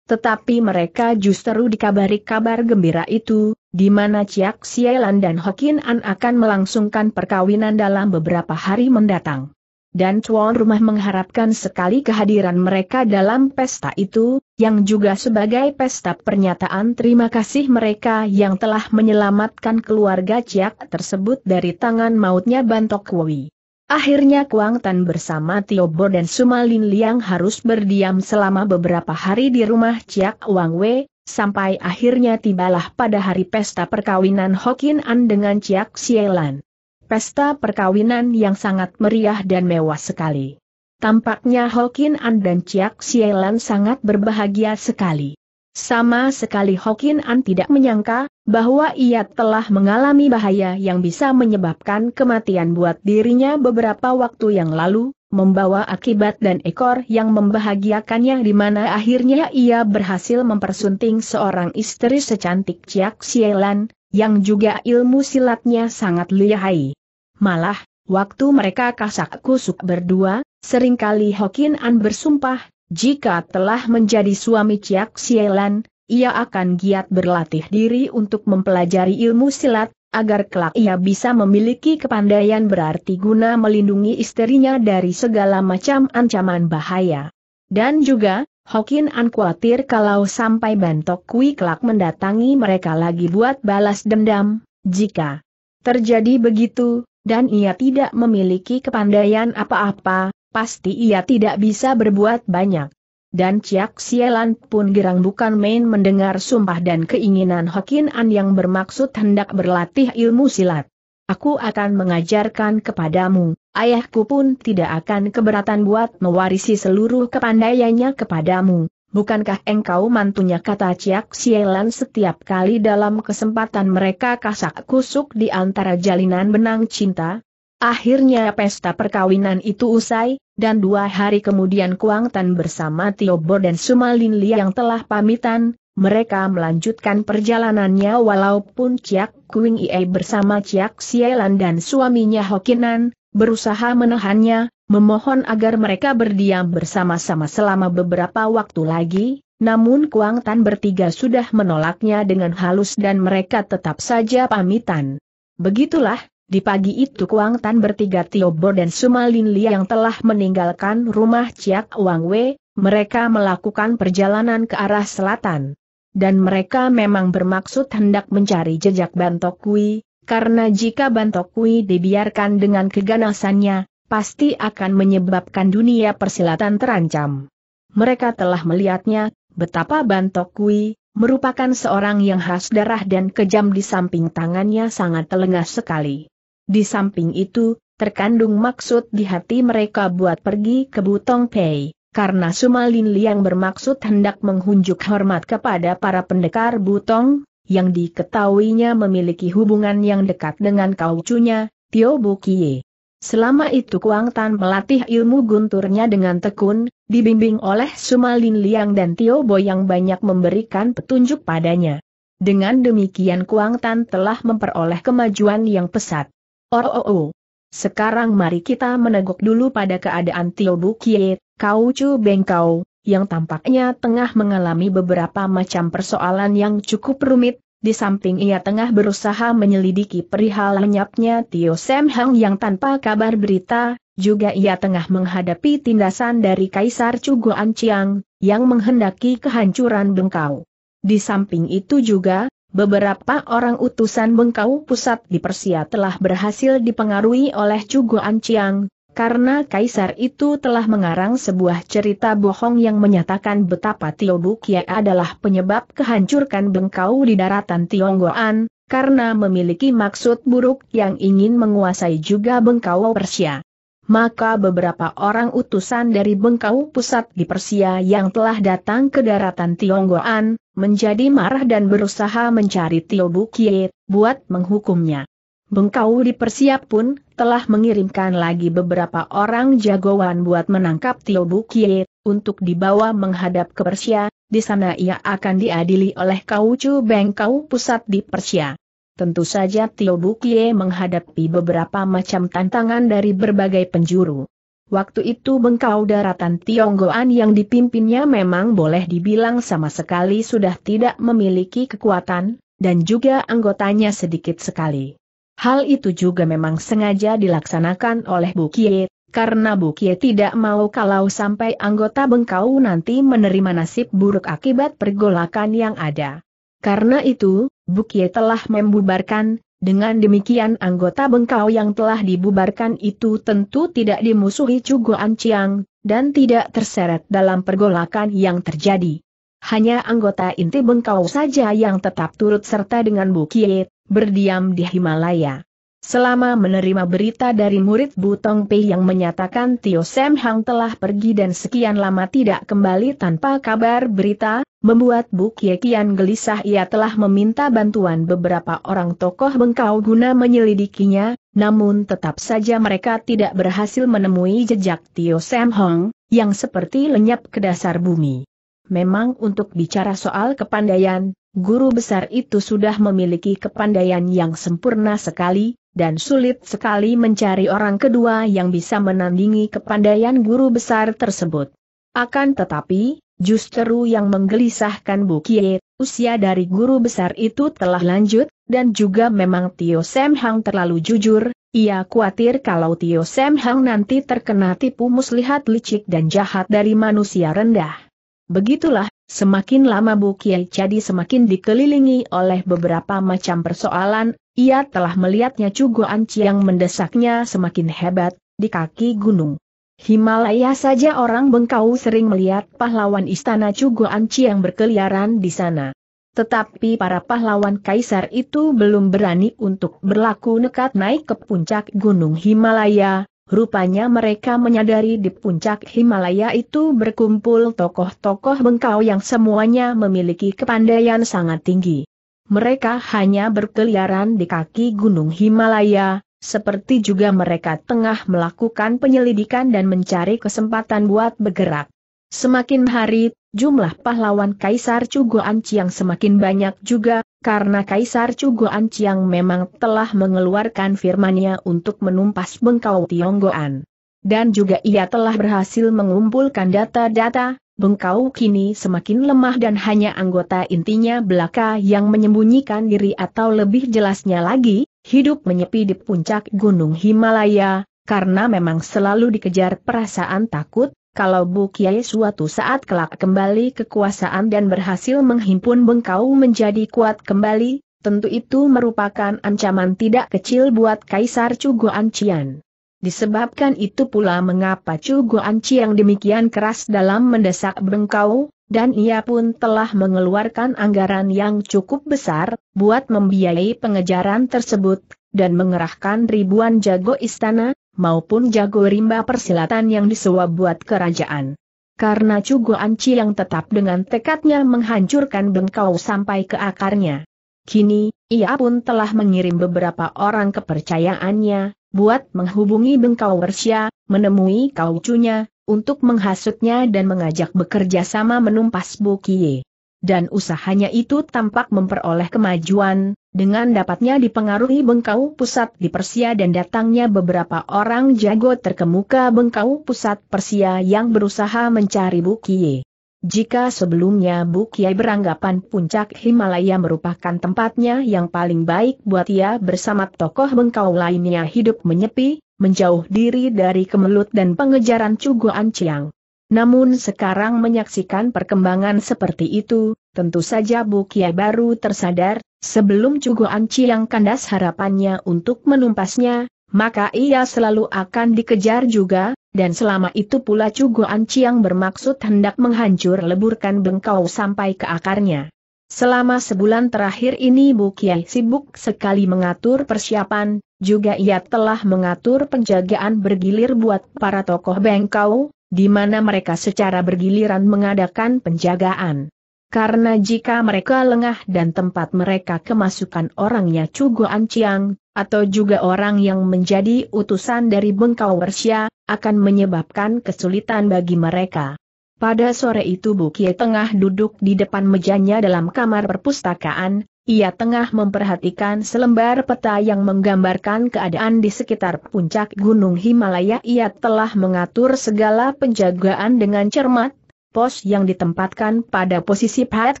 Tetapi mereka justru dikabari kabar gembira itu, di mana Ciak Sielan dan Hokin An akan melangsungkan perkawinan dalam beberapa hari mendatang. Dan tuan rumah mengharapkan sekali kehadiran mereka dalam pesta itu, yang juga sebagai pesta pernyataan terima kasih mereka yang telah menyelamatkan keluarga Ciak tersebut dari tangan mautnya Bantok Wei. Akhirnya Kuang Tan bersama Tio Bo dan Sumalin Liang harus berdiam selama beberapa hari di rumah Ciak Wang Wei, sampai akhirnya tibalah pada hari pesta perkawinan Hokin An dengan Ciak Sielan. Pesta perkawinan yang sangat meriah dan mewah sekali. Tampaknya Hokin An dan Ciak Sielan sangat berbahagia sekali. Sama sekali Hokin An tidak menyangka, bahwa ia telah mengalami bahaya yang bisa menyebabkan kematian buat dirinya beberapa waktu yang lalu, membawa akibat dan ekor yang membahagiakannya di mana akhirnya ia berhasil mempersunting seorang istri secantik Ciak Sielan, yang juga ilmu silatnya sangat lihai. Malah, waktu mereka kasak kusuk berdua, seringkali Hokin An bersumpah jika telah menjadi suami Ciak Sielan, ia akan giat berlatih diri untuk mempelajari ilmu silat, agar kelak ia bisa memiliki kepandaian berarti guna melindungi istrinya dari segala macam ancaman bahaya. Dan juga, Hokin An khawatir kalau sampai Bantok Kui kelak mendatangi mereka lagi buat balas dendam, jika terjadi begitu, dan ia tidak memiliki kepandaian apa-apa, pasti ia tidak bisa berbuat banyak. Dan Ciak Sielan pun girang bukan main mendengar sumpah dan keinginan Hokin An yang bermaksud hendak berlatih ilmu silat. Aku akan mengajarkan kepadamu, ayahku pun tidak akan keberatan buat mewarisi seluruh kepandaiannya kepadamu. Bukankah engkau mantunya kata Ciak Sielan setiap kali dalam kesempatan mereka kasak kusuk di antara jalinan benang cinta? Akhirnya pesta perkawinan itu usai, dan dua hari kemudian Kuang Tan bersama Tio Bo dan Sumalin Li yang telah pamitan, mereka melanjutkan perjalanannya walaupun Ciak Kuing Ie bersama Ciak Sielan dan suaminya Hokinan, berusaha menahannya, memohon agar mereka berdiam bersama-sama selama beberapa waktu lagi, namun Kuang Tan bertiga sudah menolaknya dengan halus dan mereka tetap saja pamitan. Begitulah, di pagi itu Kuang Tan bertiga Tiobor dan Sumalin Li yang telah meninggalkan rumah Ciak Wang Wei, mereka melakukan perjalanan ke arah selatan. Dan mereka memang bermaksud hendak mencari jejak Kui, karena jika Kui dibiarkan dengan keganasannya, pasti akan menyebabkan dunia persilatan terancam. Mereka telah melihatnya, betapa Kui, merupakan seorang yang khas darah dan kejam di samping tangannya sangat telengah sekali. Di samping itu, terkandung maksud di hati mereka buat pergi ke Butong Pei, karena Sumalin Liang bermaksud hendak menghunjuk hormat kepada para pendekar Butong, yang diketahuinya memiliki hubungan yang dekat dengan kaucunya, Tio Bukie. Selama itu Kuang Tan melatih ilmu gunturnya dengan tekun, dibimbing oleh Sumalin Liang dan Tio Bo yang banyak memberikan petunjuk padanya. Dengan demikian Kuang Tan telah memperoleh kemajuan yang pesat. Oh oh oh. Sekarang mari kita meneguk dulu pada keadaan Tio Bukie, kau Chu Beng kau, yang tampaknya tengah mengalami beberapa macam persoalan yang cukup rumit, di samping ia tengah berusaha menyelidiki perihal lenyapnya Tio Sam Hang yang tanpa kabar berita, juga ia tengah menghadapi tindasan dari Kaisar Chu Guan Chiang, yang menghendaki kehancuran Bengkau. Di samping itu juga, Beberapa orang utusan Bengkau Pusat di Persia telah berhasil dipengaruhi oleh Cugo Anciang, karena kaisar itu telah mengarang sebuah cerita bohong yang menyatakan betapa Tio Bukia adalah penyebab kehancurkan Bengkau di daratan Tionggoan, karena memiliki maksud buruk yang ingin menguasai juga Bengkau Persia. Maka beberapa orang utusan dari Bengkau Pusat di Persia yang telah datang ke daratan Tionggoan, menjadi marah dan berusaha mencari Tio Bukie, buat menghukumnya. Bengkau di Persiap pun telah mengirimkan lagi beberapa orang jagoan buat menangkap Tio Bukie, untuk dibawa menghadap ke Persia, di sana ia akan diadili oleh Kauju Bengkau pusat di Persia. Tentu saja Tio Bukie menghadapi beberapa macam tantangan dari berbagai penjuru. Waktu itu bengkau daratan Tionggoan yang dipimpinnya memang boleh dibilang sama sekali sudah tidak memiliki kekuatan, dan juga anggotanya sedikit sekali. Hal itu juga memang sengaja dilaksanakan oleh Kie, karena Kie tidak mau kalau sampai anggota bengkau nanti menerima nasib buruk akibat pergolakan yang ada. Karena itu, Kie telah membubarkan, dengan demikian anggota bengkau yang telah dibubarkan itu tentu tidak dimusuhi Cuguan Anciang, dan tidak terseret dalam pergolakan yang terjadi. Hanya anggota inti bengkau saja yang tetap turut serta dengan Bukit, berdiam di Himalaya. Selama menerima berita dari murid Butong Pei yang menyatakan Tio Sam Hang telah pergi dan sekian lama tidak kembali tanpa kabar berita, membuat Bu Kie Kian gelisah ia telah meminta bantuan beberapa orang tokoh bengkau guna menyelidikinya, namun tetap saja mereka tidak berhasil menemui jejak Tio Sam Hang, yang seperti lenyap ke dasar bumi. Memang untuk bicara soal kepandaian, Guru besar itu sudah memiliki kepandaian yang sempurna sekali, dan sulit sekali mencari orang kedua yang bisa menandingi kepandaian guru besar tersebut. Akan tetapi, justru yang menggelisahkan Kie, usia dari guru besar itu telah lanjut, dan juga memang Tio Sam Hang terlalu jujur, ia khawatir kalau Tio Sam Hang nanti terkena tipu muslihat licik dan jahat dari manusia rendah. Begitulah Semakin lama Bu Kiai Cadi semakin dikelilingi oleh beberapa macam persoalan, ia telah melihatnya Anci yang mendesaknya semakin hebat, di kaki gunung. Himalaya saja orang Bengkau sering melihat pahlawan istana Anci yang berkeliaran di sana. Tetapi para pahlawan kaisar itu belum berani untuk berlaku nekat naik ke puncak gunung Himalaya, Rupanya mereka menyadari di puncak Himalaya itu berkumpul tokoh-tokoh bengkau yang semuanya memiliki kepandaian sangat tinggi. Mereka hanya berkeliaran di kaki gunung Himalaya, seperti juga mereka tengah melakukan penyelidikan dan mencari kesempatan buat bergerak. Semakin hari, jumlah pahlawan Kaisar Cugoan Anciang semakin banyak juga, karena Kaisar Cugoan Anciang memang telah mengeluarkan firmannya untuk menumpas bengkau Tionggoan. Dan juga ia telah berhasil mengumpulkan data-data, bengkau kini semakin lemah dan hanya anggota intinya belaka yang menyembunyikan diri atau lebih jelasnya lagi, hidup menyepi di puncak Gunung Himalaya, karena memang selalu dikejar perasaan takut, kalau Bu Kiai suatu saat kelak kembali kekuasaan dan berhasil menghimpun bengkau menjadi kuat kembali, tentu itu merupakan ancaman tidak kecil buat Kaisar Cugo Ancian. Disebabkan itu pula mengapa Chugo Ancian demikian keras dalam mendesak bengkau, dan ia pun telah mengeluarkan anggaran yang cukup besar, buat membiayai pengejaran tersebut, dan mengerahkan ribuan jago istana, maupun jago rimba persilatan yang disewa buat kerajaan. Karena Cugo Anci yang tetap dengan tekadnya menghancurkan bengkau sampai ke akarnya. Kini, ia pun telah mengirim beberapa orang kepercayaannya, buat menghubungi bengkau wersia, menemui kaucunya, untuk menghasutnya dan mengajak bekerja sama menumpas Bukie dan usahanya itu tampak memperoleh kemajuan, dengan dapatnya dipengaruhi Bengkau Pusat di Persia dan datangnya beberapa orang jago terkemuka Bengkau Pusat Persia yang berusaha mencari Bukie. Jika sebelumnya Bukie beranggapan puncak Himalaya merupakan tempatnya yang paling baik buat ia bersama tokoh bengkau lainnya hidup menyepi, menjauh diri dari kemelut dan pengejaran Cuguan Ciang. Namun sekarang menyaksikan perkembangan seperti itu, tentu saja Bu Kiai baru tersadar, sebelum Cugo Anci yang kandas harapannya untuk menumpasnya, maka ia selalu akan dikejar juga, dan selama itu pula Cugo Anci yang bermaksud hendak menghancur leburkan bengkau sampai ke akarnya. Selama sebulan terakhir ini Bu Kiai sibuk sekali mengatur persiapan, juga ia telah mengatur penjagaan bergilir buat para tokoh bengkau, di mana mereka secara bergiliran mengadakan penjagaan. Karena jika mereka lengah dan tempat mereka kemasukan orangnya Cugoan Anciang, atau juga orang yang menjadi utusan dari Bengkau Wersia, akan menyebabkan kesulitan bagi mereka. Pada sore itu Bukie tengah duduk di depan mejanya dalam kamar perpustakaan, ia tengah memperhatikan selembar peta yang menggambarkan keadaan di sekitar puncak Gunung Himalaya. Ia telah mengatur segala penjagaan dengan cermat, pos yang ditempatkan pada posisi pahat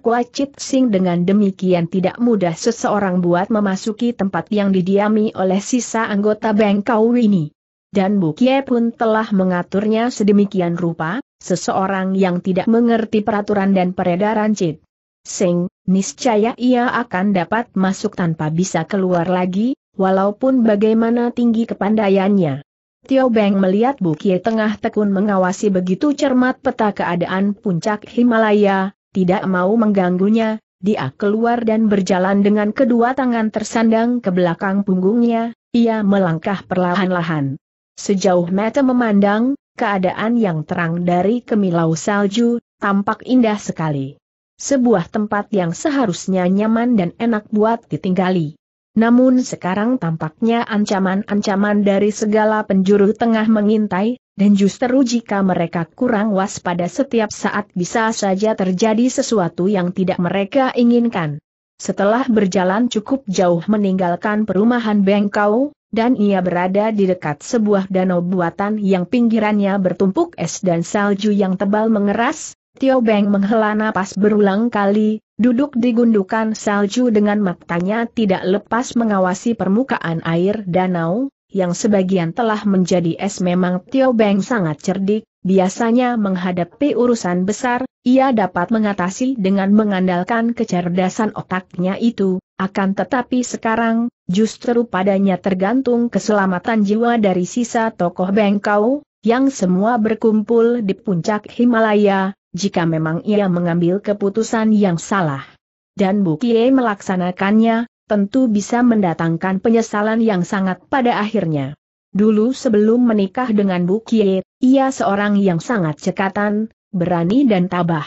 Kwachit Sing dengan demikian tidak mudah seseorang buat memasuki tempat yang didiami oleh sisa anggota Bengkau ini. Dan Bukie pun telah mengaturnya sedemikian rupa, seseorang yang tidak mengerti peraturan dan peredaran cit Sing, niscaya ia akan dapat masuk tanpa bisa keluar lagi, walaupun bagaimana tinggi kepandaiannya. Tio Beng melihat Bukie tengah tekun mengawasi begitu cermat peta keadaan puncak Himalaya, tidak mau mengganggunya, dia keluar dan berjalan dengan kedua tangan tersandang ke belakang punggungnya, ia melangkah perlahan-lahan. Sejauh mata memandang, keadaan yang terang dari kemilau salju, tampak indah sekali sebuah tempat yang seharusnya nyaman dan enak buat ditinggali. Namun sekarang tampaknya ancaman-ancaman dari segala penjuru tengah mengintai, dan justru jika mereka kurang waspada setiap saat bisa saja terjadi sesuatu yang tidak mereka inginkan. Setelah berjalan cukup jauh meninggalkan perumahan Bengkau, dan ia berada di dekat sebuah danau buatan yang pinggirannya bertumpuk es dan salju yang tebal mengeras, Tio Beng menghela napas berulang kali, duduk di gundukan salju dengan matanya tidak lepas mengawasi permukaan air danau, yang sebagian telah menjadi es memang Tio Beng sangat cerdik, biasanya menghadapi urusan besar, ia dapat mengatasi dengan mengandalkan kecerdasan otaknya itu, akan tetapi sekarang, justru padanya tergantung keselamatan jiwa dari sisa tokoh Bengkau, yang semua berkumpul di puncak Himalaya, jika memang ia mengambil keputusan yang salah. Dan Bu Bukie melaksanakannya, tentu bisa mendatangkan penyesalan yang sangat pada akhirnya. Dulu sebelum menikah dengan Bu Bukie, ia seorang yang sangat cekatan, berani dan tabah.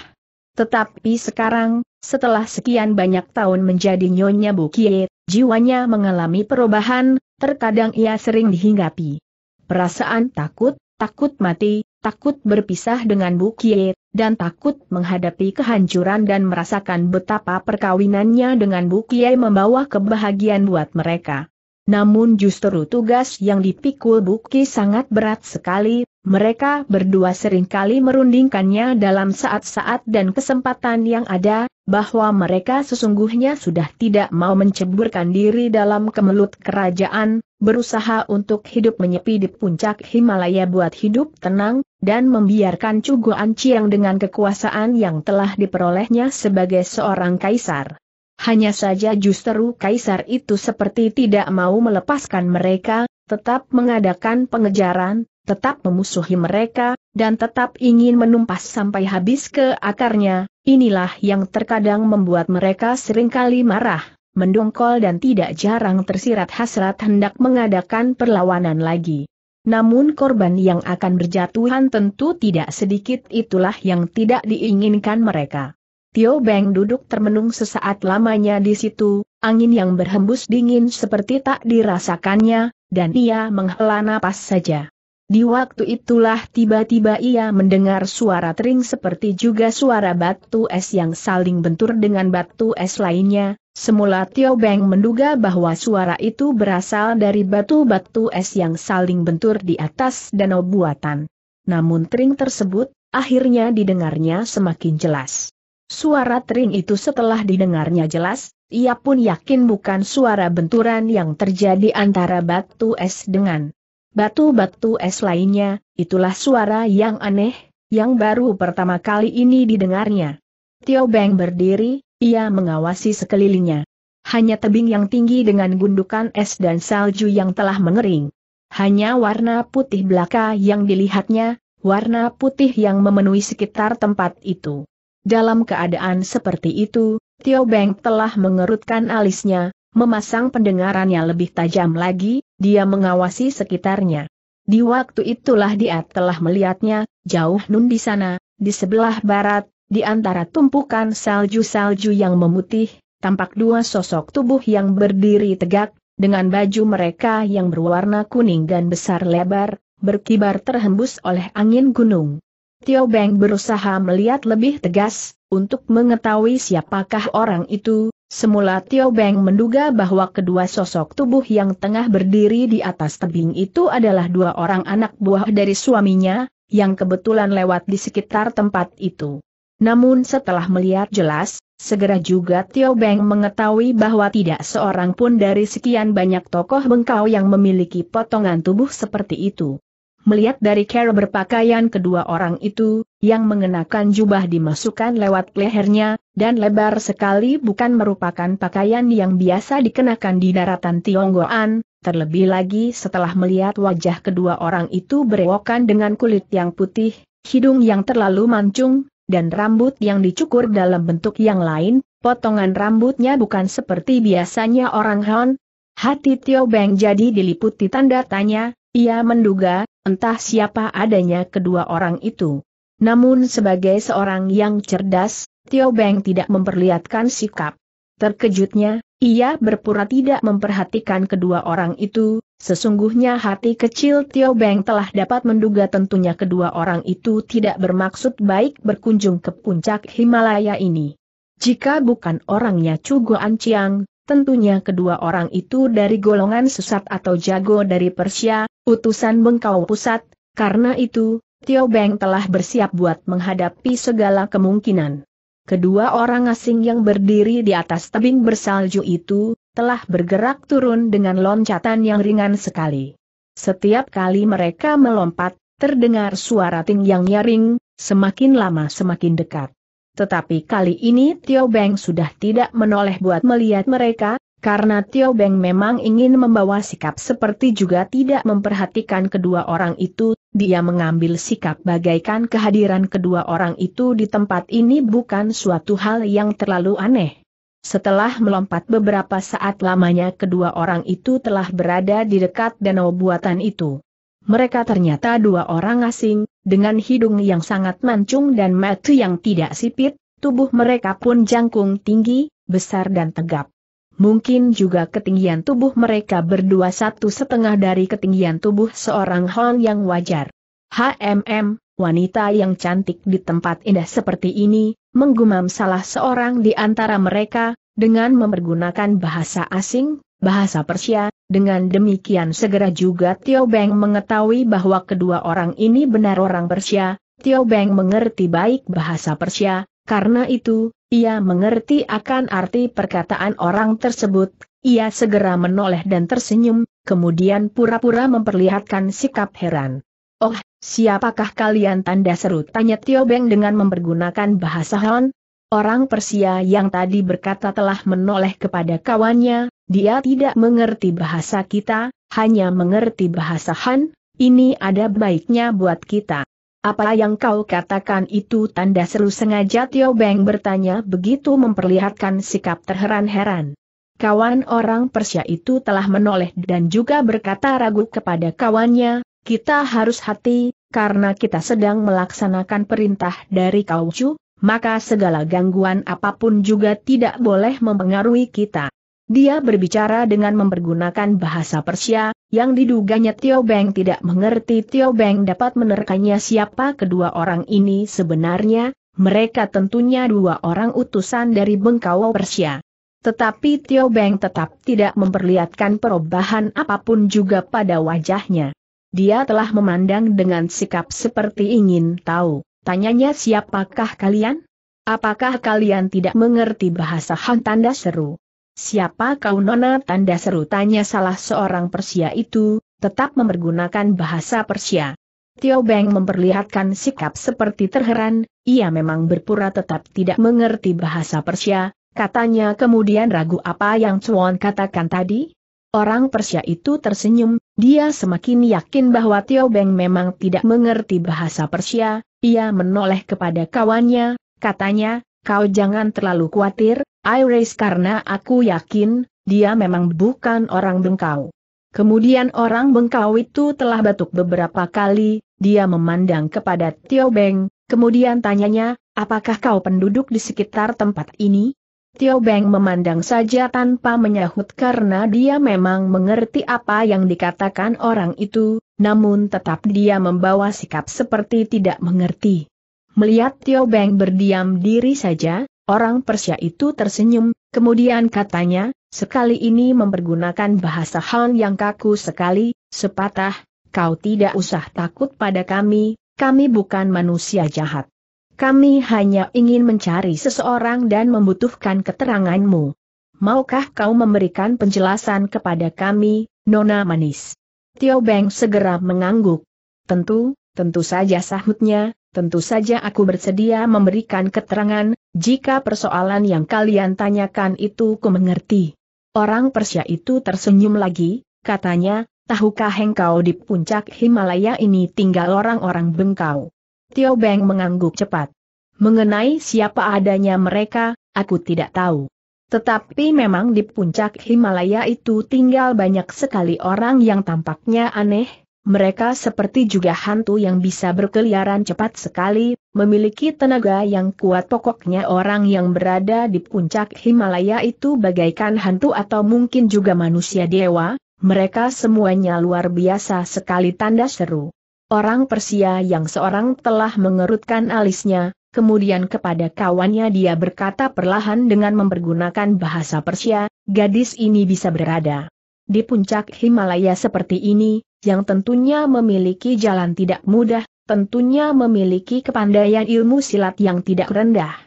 Tetapi sekarang, setelah sekian banyak tahun menjadi nyonya Bu Bukie, jiwanya mengalami perubahan, terkadang ia sering dihinggapi. Perasaan takut, takut mati, takut berpisah dengan Bu Bukie, dan takut menghadapi kehancuran dan merasakan betapa perkawinannya dengan Bu membawa kebahagiaan buat mereka. Namun justru tugas yang dipikul Buki sangat berat sekali, mereka berdua seringkali merundingkannya dalam saat-saat dan kesempatan yang ada, bahwa mereka sesungguhnya sudah tidak mau menceburkan diri dalam kemelut kerajaan, berusaha untuk hidup menyepi di puncak Himalaya buat hidup tenang, dan membiarkan cuguan ciang dengan kekuasaan yang telah diperolehnya sebagai seorang kaisar. Hanya saja justru kaisar itu seperti tidak mau melepaskan mereka, tetap mengadakan pengejaran, tetap memusuhi mereka, dan tetap ingin menumpas sampai habis ke akarnya, inilah yang terkadang membuat mereka seringkali marah, mendongkol dan tidak jarang tersirat hasrat hendak mengadakan perlawanan lagi. Namun korban yang akan berjatuhan tentu tidak sedikit itulah yang tidak diinginkan mereka. Tio Beng duduk termenung sesaat lamanya di situ, angin yang berhembus dingin seperti tak dirasakannya, dan ia menghela napas saja. Di waktu itulah tiba-tiba ia mendengar suara tering seperti juga suara batu es yang saling bentur dengan batu es lainnya, semula Tio Beng menduga bahwa suara itu berasal dari batu-batu es yang saling bentur di atas danau buatan. Namun tering tersebut, akhirnya didengarnya semakin jelas. Suara tering itu setelah didengarnya jelas, ia pun yakin bukan suara benturan yang terjadi antara batu es dengan batu-batu es lainnya, itulah suara yang aneh, yang baru pertama kali ini didengarnya. Tio Beng berdiri, ia mengawasi sekelilingnya. Hanya tebing yang tinggi dengan gundukan es dan salju yang telah mengering. Hanya warna putih belaka yang dilihatnya, warna putih yang memenuhi sekitar tempat itu. Dalam keadaan seperti itu, Tio Beng telah mengerutkan alisnya, memasang pendengarannya lebih tajam lagi, dia mengawasi sekitarnya. Di waktu itulah dia telah melihatnya, jauh nun di sana, di sebelah barat, di antara tumpukan salju-salju yang memutih, tampak dua sosok tubuh yang berdiri tegak, dengan baju mereka yang berwarna kuning dan besar lebar, berkibar terhembus oleh angin gunung. Tio Beng berusaha melihat lebih tegas, untuk mengetahui siapakah orang itu, semula Tio Beng menduga bahwa kedua sosok tubuh yang tengah berdiri di atas tebing itu adalah dua orang anak buah dari suaminya, yang kebetulan lewat di sekitar tempat itu. Namun setelah melihat jelas, segera juga Tio Beng mengetahui bahwa tidak seorang pun dari sekian banyak tokoh bengkau yang memiliki potongan tubuh seperti itu. Melihat dari cara berpakaian kedua orang itu, yang mengenakan jubah dimasukkan lewat lehernya, dan lebar sekali bukan merupakan pakaian yang biasa dikenakan di daratan Tionggoan, terlebih lagi setelah melihat wajah kedua orang itu berewokan dengan kulit yang putih, hidung yang terlalu mancung, dan rambut yang dicukur dalam bentuk yang lain, potongan rambutnya bukan seperti biasanya orang Han, Hati Tio Beng jadi diliputi tanda tanya, ia menduga, Entah siapa adanya kedua orang itu. Namun sebagai seorang yang cerdas, Tio Beng tidak memperlihatkan sikap. Terkejutnya, ia berpura tidak memperhatikan kedua orang itu, sesungguhnya hati kecil Tio Beng telah dapat menduga tentunya kedua orang itu tidak bermaksud baik berkunjung ke puncak Himalaya ini. Jika bukan orangnya Cugo Anciang. Tentunya kedua orang itu dari golongan sesat atau jago dari Persia, utusan Bengkau Pusat, karena itu, Tio Beng telah bersiap buat menghadapi segala kemungkinan. Kedua orang asing yang berdiri di atas tebing bersalju itu, telah bergerak turun dengan loncatan yang ringan sekali. Setiap kali mereka melompat, terdengar suara ting yang nyaring, semakin lama semakin dekat. Tetapi kali ini Tio Beng sudah tidak menoleh buat melihat mereka, karena Tio Beng memang ingin membawa sikap seperti juga tidak memperhatikan kedua orang itu, dia mengambil sikap bagaikan kehadiran kedua orang itu di tempat ini bukan suatu hal yang terlalu aneh. Setelah melompat beberapa saat lamanya kedua orang itu telah berada di dekat danau buatan itu. Mereka ternyata dua orang asing, dengan hidung yang sangat mancung dan mata yang tidak sipit, tubuh mereka pun jangkung tinggi, besar dan tegap. Mungkin juga ketinggian tubuh mereka berdua satu setengah dari ketinggian tubuh seorang Hon yang wajar. HMM, wanita yang cantik di tempat indah seperti ini, menggumam salah seorang di antara mereka, dengan mempergunakan bahasa asing, bahasa Persia, dengan demikian segera juga Tio Beng mengetahui bahwa kedua orang ini benar orang Persia, Tio Beng mengerti baik bahasa Persia, karena itu, ia mengerti akan arti perkataan orang tersebut, ia segera menoleh dan tersenyum, kemudian pura-pura memperlihatkan sikap heran. Oh, siapakah kalian tanda seru tanya Tio Beng dengan mempergunakan bahasa Han? Orang Persia yang tadi berkata telah menoleh kepada kawannya, dia tidak mengerti bahasa kita, hanya mengerti bahasa Han, ini ada baiknya buat kita. Apa yang kau katakan itu tanda seru sengaja Tio Beng bertanya begitu memperlihatkan sikap terheran-heran. Kawan orang Persia itu telah menoleh dan juga berkata ragu kepada kawannya, kita harus hati, karena kita sedang melaksanakan perintah dari Kaucu, maka segala gangguan apapun juga tidak boleh mempengaruhi kita. Dia berbicara dengan mempergunakan bahasa Persia, yang diduganya Tio Beng tidak mengerti Tio Beng dapat menerkanya siapa kedua orang ini sebenarnya, mereka tentunya dua orang utusan dari Bengkau Persia. Tetapi Tio Beng tetap tidak memperlihatkan perubahan apapun juga pada wajahnya. Dia telah memandang dengan sikap seperti ingin tahu, tanyanya siapakah kalian? Apakah kalian tidak mengerti bahasa Han tanda seru? Siapa kau nona tanda seru tanya salah seorang Persia itu, tetap mempergunakan bahasa Persia. Tio Beng memperlihatkan sikap seperti terheran, ia memang berpura tetap tidak mengerti bahasa Persia, katanya kemudian ragu apa yang Chuan katakan tadi. Orang Persia itu tersenyum, dia semakin yakin bahwa Tio Beng memang tidak mengerti bahasa Persia, ia menoleh kepada kawannya, katanya, kau jangan terlalu khawatir, Iris karena aku yakin, dia memang bukan orang bengkau. Kemudian orang bengkau itu telah batuk beberapa kali, dia memandang kepada Tio Beng, kemudian tanyanya, apakah kau penduduk di sekitar tempat ini? Tio Beng memandang saja tanpa menyahut karena dia memang mengerti apa yang dikatakan orang itu, namun tetap dia membawa sikap seperti tidak mengerti. Melihat Tio Beng berdiam diri saja, Orang Persia itu tersenyum, kemudian katanya, sekali ini mempergunakan bahasa Han yang kaku sekali, sepatah, kau tidak usah takut pada kami, kami bukan manusia jahat. Kami hanya ingin mencari seseorang dan membutuhkan keteranganmu. Maukah kau memberikan penjelasan kepada kami, Nona Manis? Tio Beng segera mengangguk. Tentu, tentu saja sahutnya, tentu saja aku bersedia memberikan keterangan, jika persoalan yang kalian tanyakan itu ku mengerti. Orang Persia itu tersenyum lagi, katanya, tahukah engkau di puncak Himalaya ini tinggal orang-orang bengkau? Tio Beng mengangguk cepat. Mengenai siapa adanya mereka, aku tidak tahu. Tetapi memang di puncak Himalaya itu tinggal banyak sekali orang yang tampaknya aneh, mereka seperti juga hantu yang bisa berkeliaran cepat sekali, memiliki tenaga yang kuat pokoknya orang yang berada di puncak Himalaya itu bagaikan hantu atau mungkin juga manusia dewa, mereka semuanya luar biasa sekali tanda seru. Orang Persia yang seorang telah mengerutkan alisnya, kemudian kepada kawannya dia berkata perlahan dengan mempergunakan bahasa Persia, gadis ini bisa berada di puncak Himalaya seperti ini, yang tentunya memiliki jalan tidak mudah, tentunya memiliki kepandaian ilmu silat yang tidak rendah.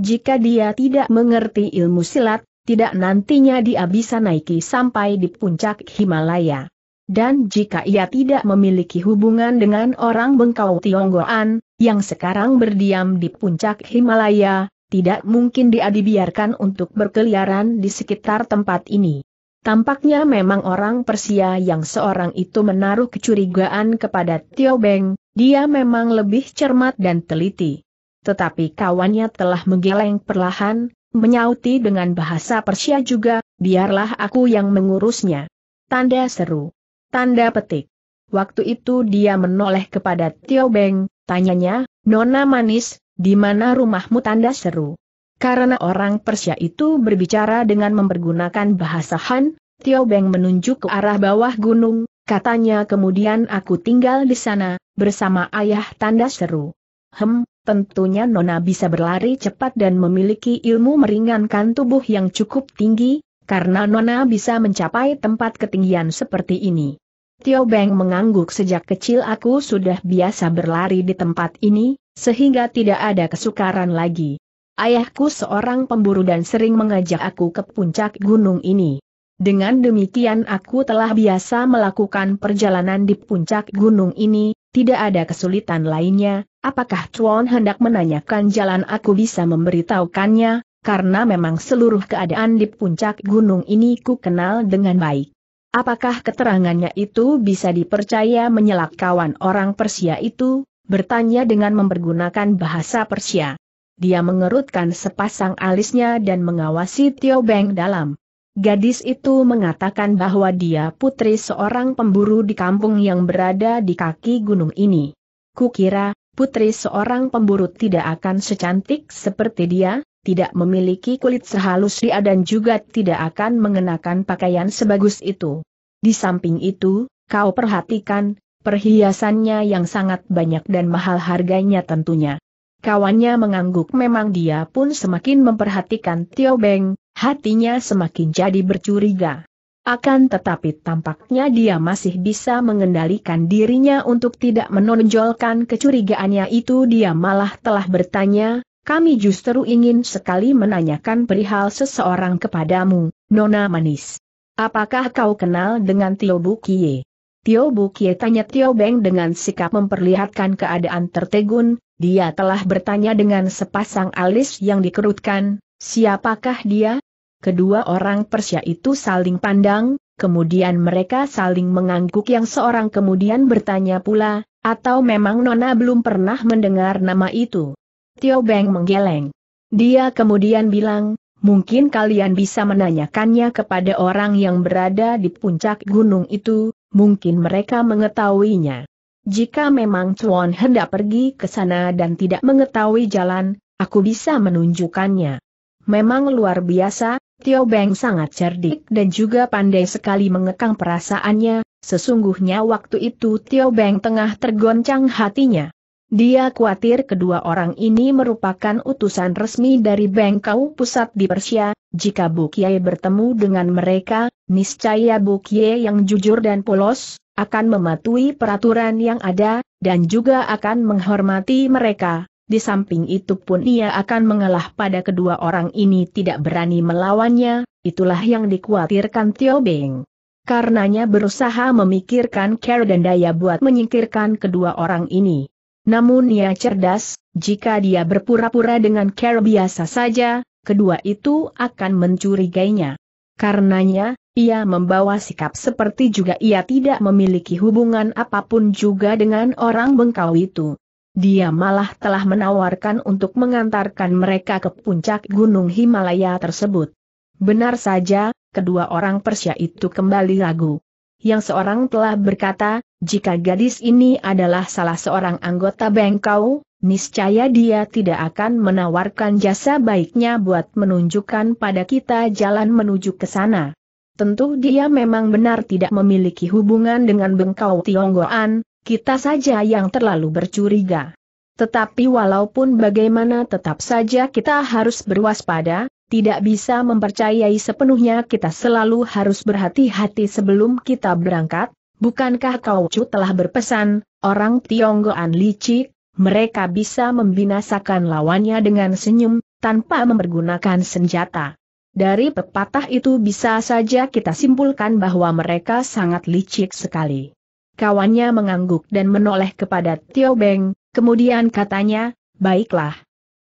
Jika dia tidak mengerti ilmu silat, tidak nantinya dia bisa naiki sampai di puncak Himalaya. Dan jika ia tidak memiliki hubungan dengan orang bengkau Tionggoan, yang sekarang berdiam di puncak Himalaya, tidak mungkin dia dibiarkan untuk berkeliaran di sekitar tempat ini. Tampaknya memang orang Persia yang seorang itu menaruh kecurigaan kepada Tio Beng, dia memang lebih cermat dan teliti. Tetapi kawannya telah menggeleng perlahan, menyauti dengan bahasa Persia juga, biarlah aku yang mengurusnya. Tanda seru. Tanda petik. Waktu itu dia menoleh kepada Tio Beng, tanyanya, Nona Manis, di mana rumahmu tanda seru? Karena orang Persia itu berbicara dengan mempergunakan bahasa Han, Tio Beng menunjuk ke arah bawah gunung, katanya kemudian aku tinggal di sana, bersama ayah tanda seru. Hem, tentunya Nona bisa berlari cepat dan memiliki ilmu meringankan tubuh yang cukup tinggi, karena Nona bisa mencapai tempat ketinggian seperti ini. Tio Beng mengangguk sejak kecil aku sudah biasa berlari di tempat ini, sehingga tidak ada kesukaran lagi. Ayahku seorang pemburu dan sering mengajak aku ke puncak gunung ini. Dengan demikian aku telah biasa melakukan perjalanan di puncak gunung ini, tidak ada kesulitan lainnya, apakah Chuan hendak menanyakan jalan aku bisa memberitahukannya, karena memang seluruh keadaan di puncak gunung ini ku kenal dengan baik. Apakah keterangannya itu bisa dipercaya menyelak kawan orang Persia itu? Bertanya dengan mempergunakan bahasa Persia dia mengerutkan sepasang alisnya dan mengawasi Tio Beng dalam. Gadis itu mengatakan bahwa dia putri seorang pemburu di kampung yang berada di kaki gunung ini. Kukira, putri seorang pemburu tidak akan secantik seperti dia, tidak memiliki kulit sehalus dia dan juga tidak akan mengenakan pakaian sebagus itu. Di samping itu, kau perhatikan, perhiasannya yang sangat banyak dan mahal harganya tentunya. Kawannya mengangguk memang dia pun semakin memperhatikan Tio Beng, hatinya semakin jadi bercuriga. Akan tetapi tampaknya dia masih bisa mengendalikan dirinya untuk tidak menonjolkan kecurigaannya itu dia malah telah bertanya, kami justru ingin sekali menanyakan perihal seseorang kepadamu, Nona Manis. Apakah kau kenal dengan Tio Bukie? Tio Bukie tanya Tio Beng dengan sikap memperlihatkan keadaan tertegun, dia telah bertanya dengan sepasang alis yang dikerutkan, siapakah dia? Kedua orang Persia itu saling pandang, kemudian mereka saling mengangguk yang seorang kemudian bertanya pula, atau memang Nona belum pernah mendengar nama itu? Tio Beng menggeleng. Dia kemudian bilang, mungkin kalian bisa menanyakannya kepada orang yang berada di puncak gunung itu, mungkin mereka mengetahuinya. Jika memang Tuan hendak pergi ke sana dan tidak mengetahui jalan, aku bisa menunjukkannya. Memang luar biasa, Tio Beng sangat cerdik dan juga pandai sekali mengekang perasaannya, sesungguhnya waktu itu Tio Beng tengah tergoncang hatinya. Dia khawatir kedua orang ini merupakan utusan resmi dari Bengkau Pusat di Persia, jika Bukye bertemu dengan mereka, niscaya Bukye yang jujur dan polos, akan mematuhi peraturan yang ada, dan juga akan menghormati mereka. Di samping itu pun ia akan mengalah pada kedua orang ini tidak berani melawannya, itulah yang dikhawatirkan Tio Beng. Karenanya berusaha memikirkan cara dan daya buat menyingkirkan kedua orang ini. Namun ia cerdas, jika dia berpura-pura dengan cara biasa saja, kedua itu akan mencurigainya. Karenanya, ia membawa sikap seperti juga ia tidak memiliki hubungan apapun juga dengan orang bengkau itu. Dia malah telah menawarkan untuk mengantarkan mereka ke puncak gunung Himalaya tersebut. Benar saja, kedua orang Persia itu kembali ragu. Yang seorang telah berkata, jika gadis ini adalah salah seorang anggota bengkau, niscaya dia tidak akan menawarkan jasa baiknya buat menunjukkan pada kita jalan menuju ke sana. Tentu dia memang benar tidak memiliki hubungan dengan bengkau Tionggoan, kita saja yang terlalu bercuriga. Tetapi walaupun bagaimana tetap saja kita harus berwaspada, tidak bisa mempercayai sepenuhnya kita selalu harus berhati-hati sebelum kita berangkat, Bukankah kau cu telah berpesan, orang Tionggoan licik, mereka bisa membinasakan lawannya dengan senyum, tanpa mempergunakan senjata. Dari pepatah itu bisa saja kita simpulkan bahwa mereka sangat licik sekali. Kawannya mengangguk dan menoleh kepada Tio Beng, kemudian katanya, baiklah,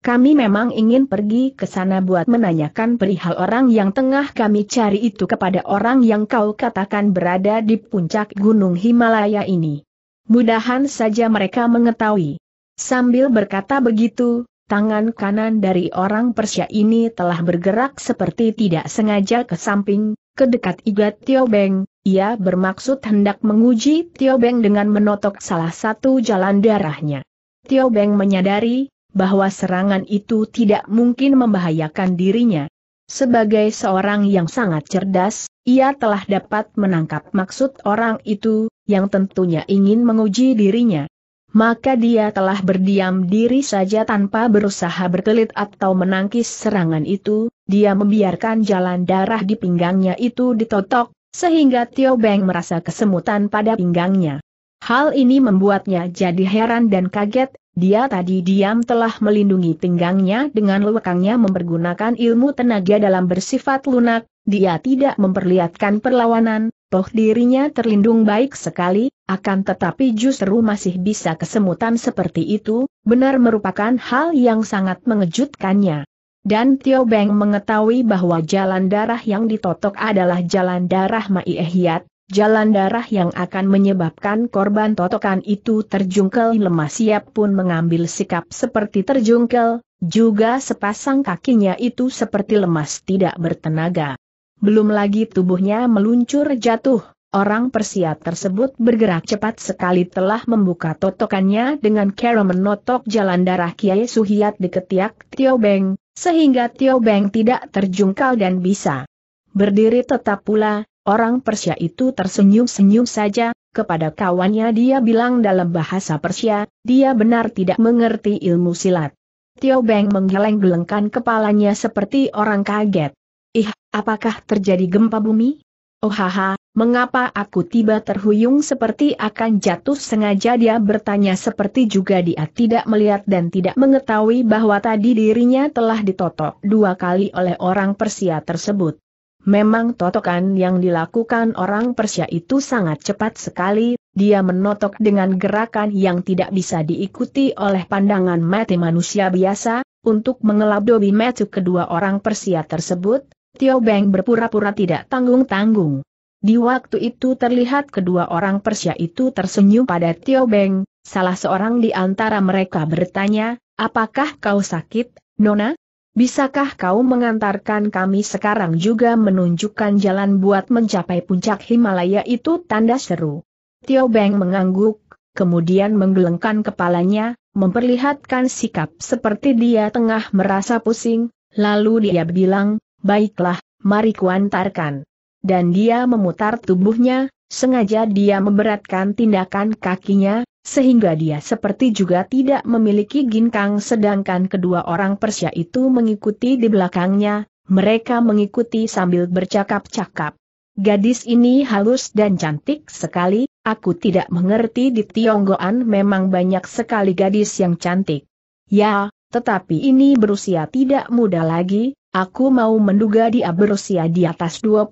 kami memang ingin pergi ke sana buat menanyakan perihal orang yang tengah kami cari itu kepada orang yang kau katakan berada di puncak Gunung Himalaya ini. Mudahan saja mereka mengetahui. Sambil berkata begitu, tangan kanan dari orang Persia ini telah bergerak seperti tidak sengaja ke samping, ke dekat Iga Tio Beng, ia bermaksud hendak menguji Tio Beng dengan menotok salah satu jalan darahnya. Tio Beng menyadari bahwa serangan itu tidak mungkin membahayakan dirinya. Sebagai seorang yang sangat cerdas, ia telah dapat menangkap maksud orang itu, yang tentunya ingin menguji dirinya. Maka dia telah berdiam diri saja tanpa berusaha berkelit atau menangkis serangan itu, dia membiarkan jalan darah di pinggangnya itu ditotok, sehingga Tio Beng merasa kesemutan pada pinggangnya. Hal ini membuatnya jadi heran dan kaget, dia tadi diam telah melindungi pinggangnya dengan lewekangnya mempergunakan ilmu tenaga dalam bersifat lunak, dia tidak memperlihatkan perlawanan, toh dirinya terlindung baik sekali, akan tetapi justru masih bisa kesemutan seperti itu, benar merupakan hal yang sangat mengejutkannya. Dan Tio Beng mengetahui bahwa jalan darah yang ditotok adalah jalan darah Ehyat. Jalan darah yang akan menyebabkan korban totokan itu terjungkel lemah siap pun mengambil sikap seperti terjungkel, juga sepasang kakinya itu seperti lemas tidak bertenaga. Belum lagi tubuhnya meluncur jatuh, orang persiap tersebut bergerak cepat sekali telah membuka totokannya dengan cara menotok jalan darah Kiai Suhiat di ketiak Tio Beng, sehingga Tio Beng tidak terjungkal dan bisa berdiri tetap pula, Orang Persia itu tersenyum-senyum saja, kepada kawannya dia bilang dalam bahasa Persia, dia benar tidak mengerti ilmu silat. Tio Beng menggeleng-gelengkan kepalanya seperti orang kaget. Ih, apakah terjadi gempa bumi? Oh haha, mengapa aku tiba terhuyung seperti akan jatuh sengaja dia bertanya seperti juga dia tidak melihat dan tidak mengetahui bahwa tadi dirinya telah ditotok dua kali oleh orang Persia tersebut. Memang totokan yang dilakukan orang Persia itu sangat cepat sekali, dia menotok dengan gerakan yang tidak bisa diikuti oleh pandangan mati manusia biasa, untuk mengelabdobi metu kedua orang Persia tersebut, Tio Beng berpura-pura tidak tanggung-tanggung. Di waktu itu terlihat kedua orang Persia itu tersenyum pada Tio Beng, salah seorang di antara mereka bertanya, apakah kau sakit, Nona? Bisakah kau mengantarkan kami sekarang juga menunjukkan jalan buat mencapai puncak Himalaya itu tanda seru. Tio Beng mengangguk, kemudian menggelengkan kepalanya, memperlihatkan sikap seperti dia tengah merasa pusing, lalu dia bilang, baiklah, mari kuantarkan. Dan dia memutar tubuhnya, sengaja dia memberatkan tindakan kakinya, sehingga dia seperti juga tidak memiliki ginkang sedangkan kedua orang Persia itu mengikuti di belakangnya, mereka mengikuti sambil bercakap-cakap. Gadis ini halus dan cantik sekali, aku tidak mengerti di Tionggoan memang banyak sekali gadis yang cantik. Ya, tetapi ini berusia tidak muda lagi, aku mau menduga dia berusia di atas 25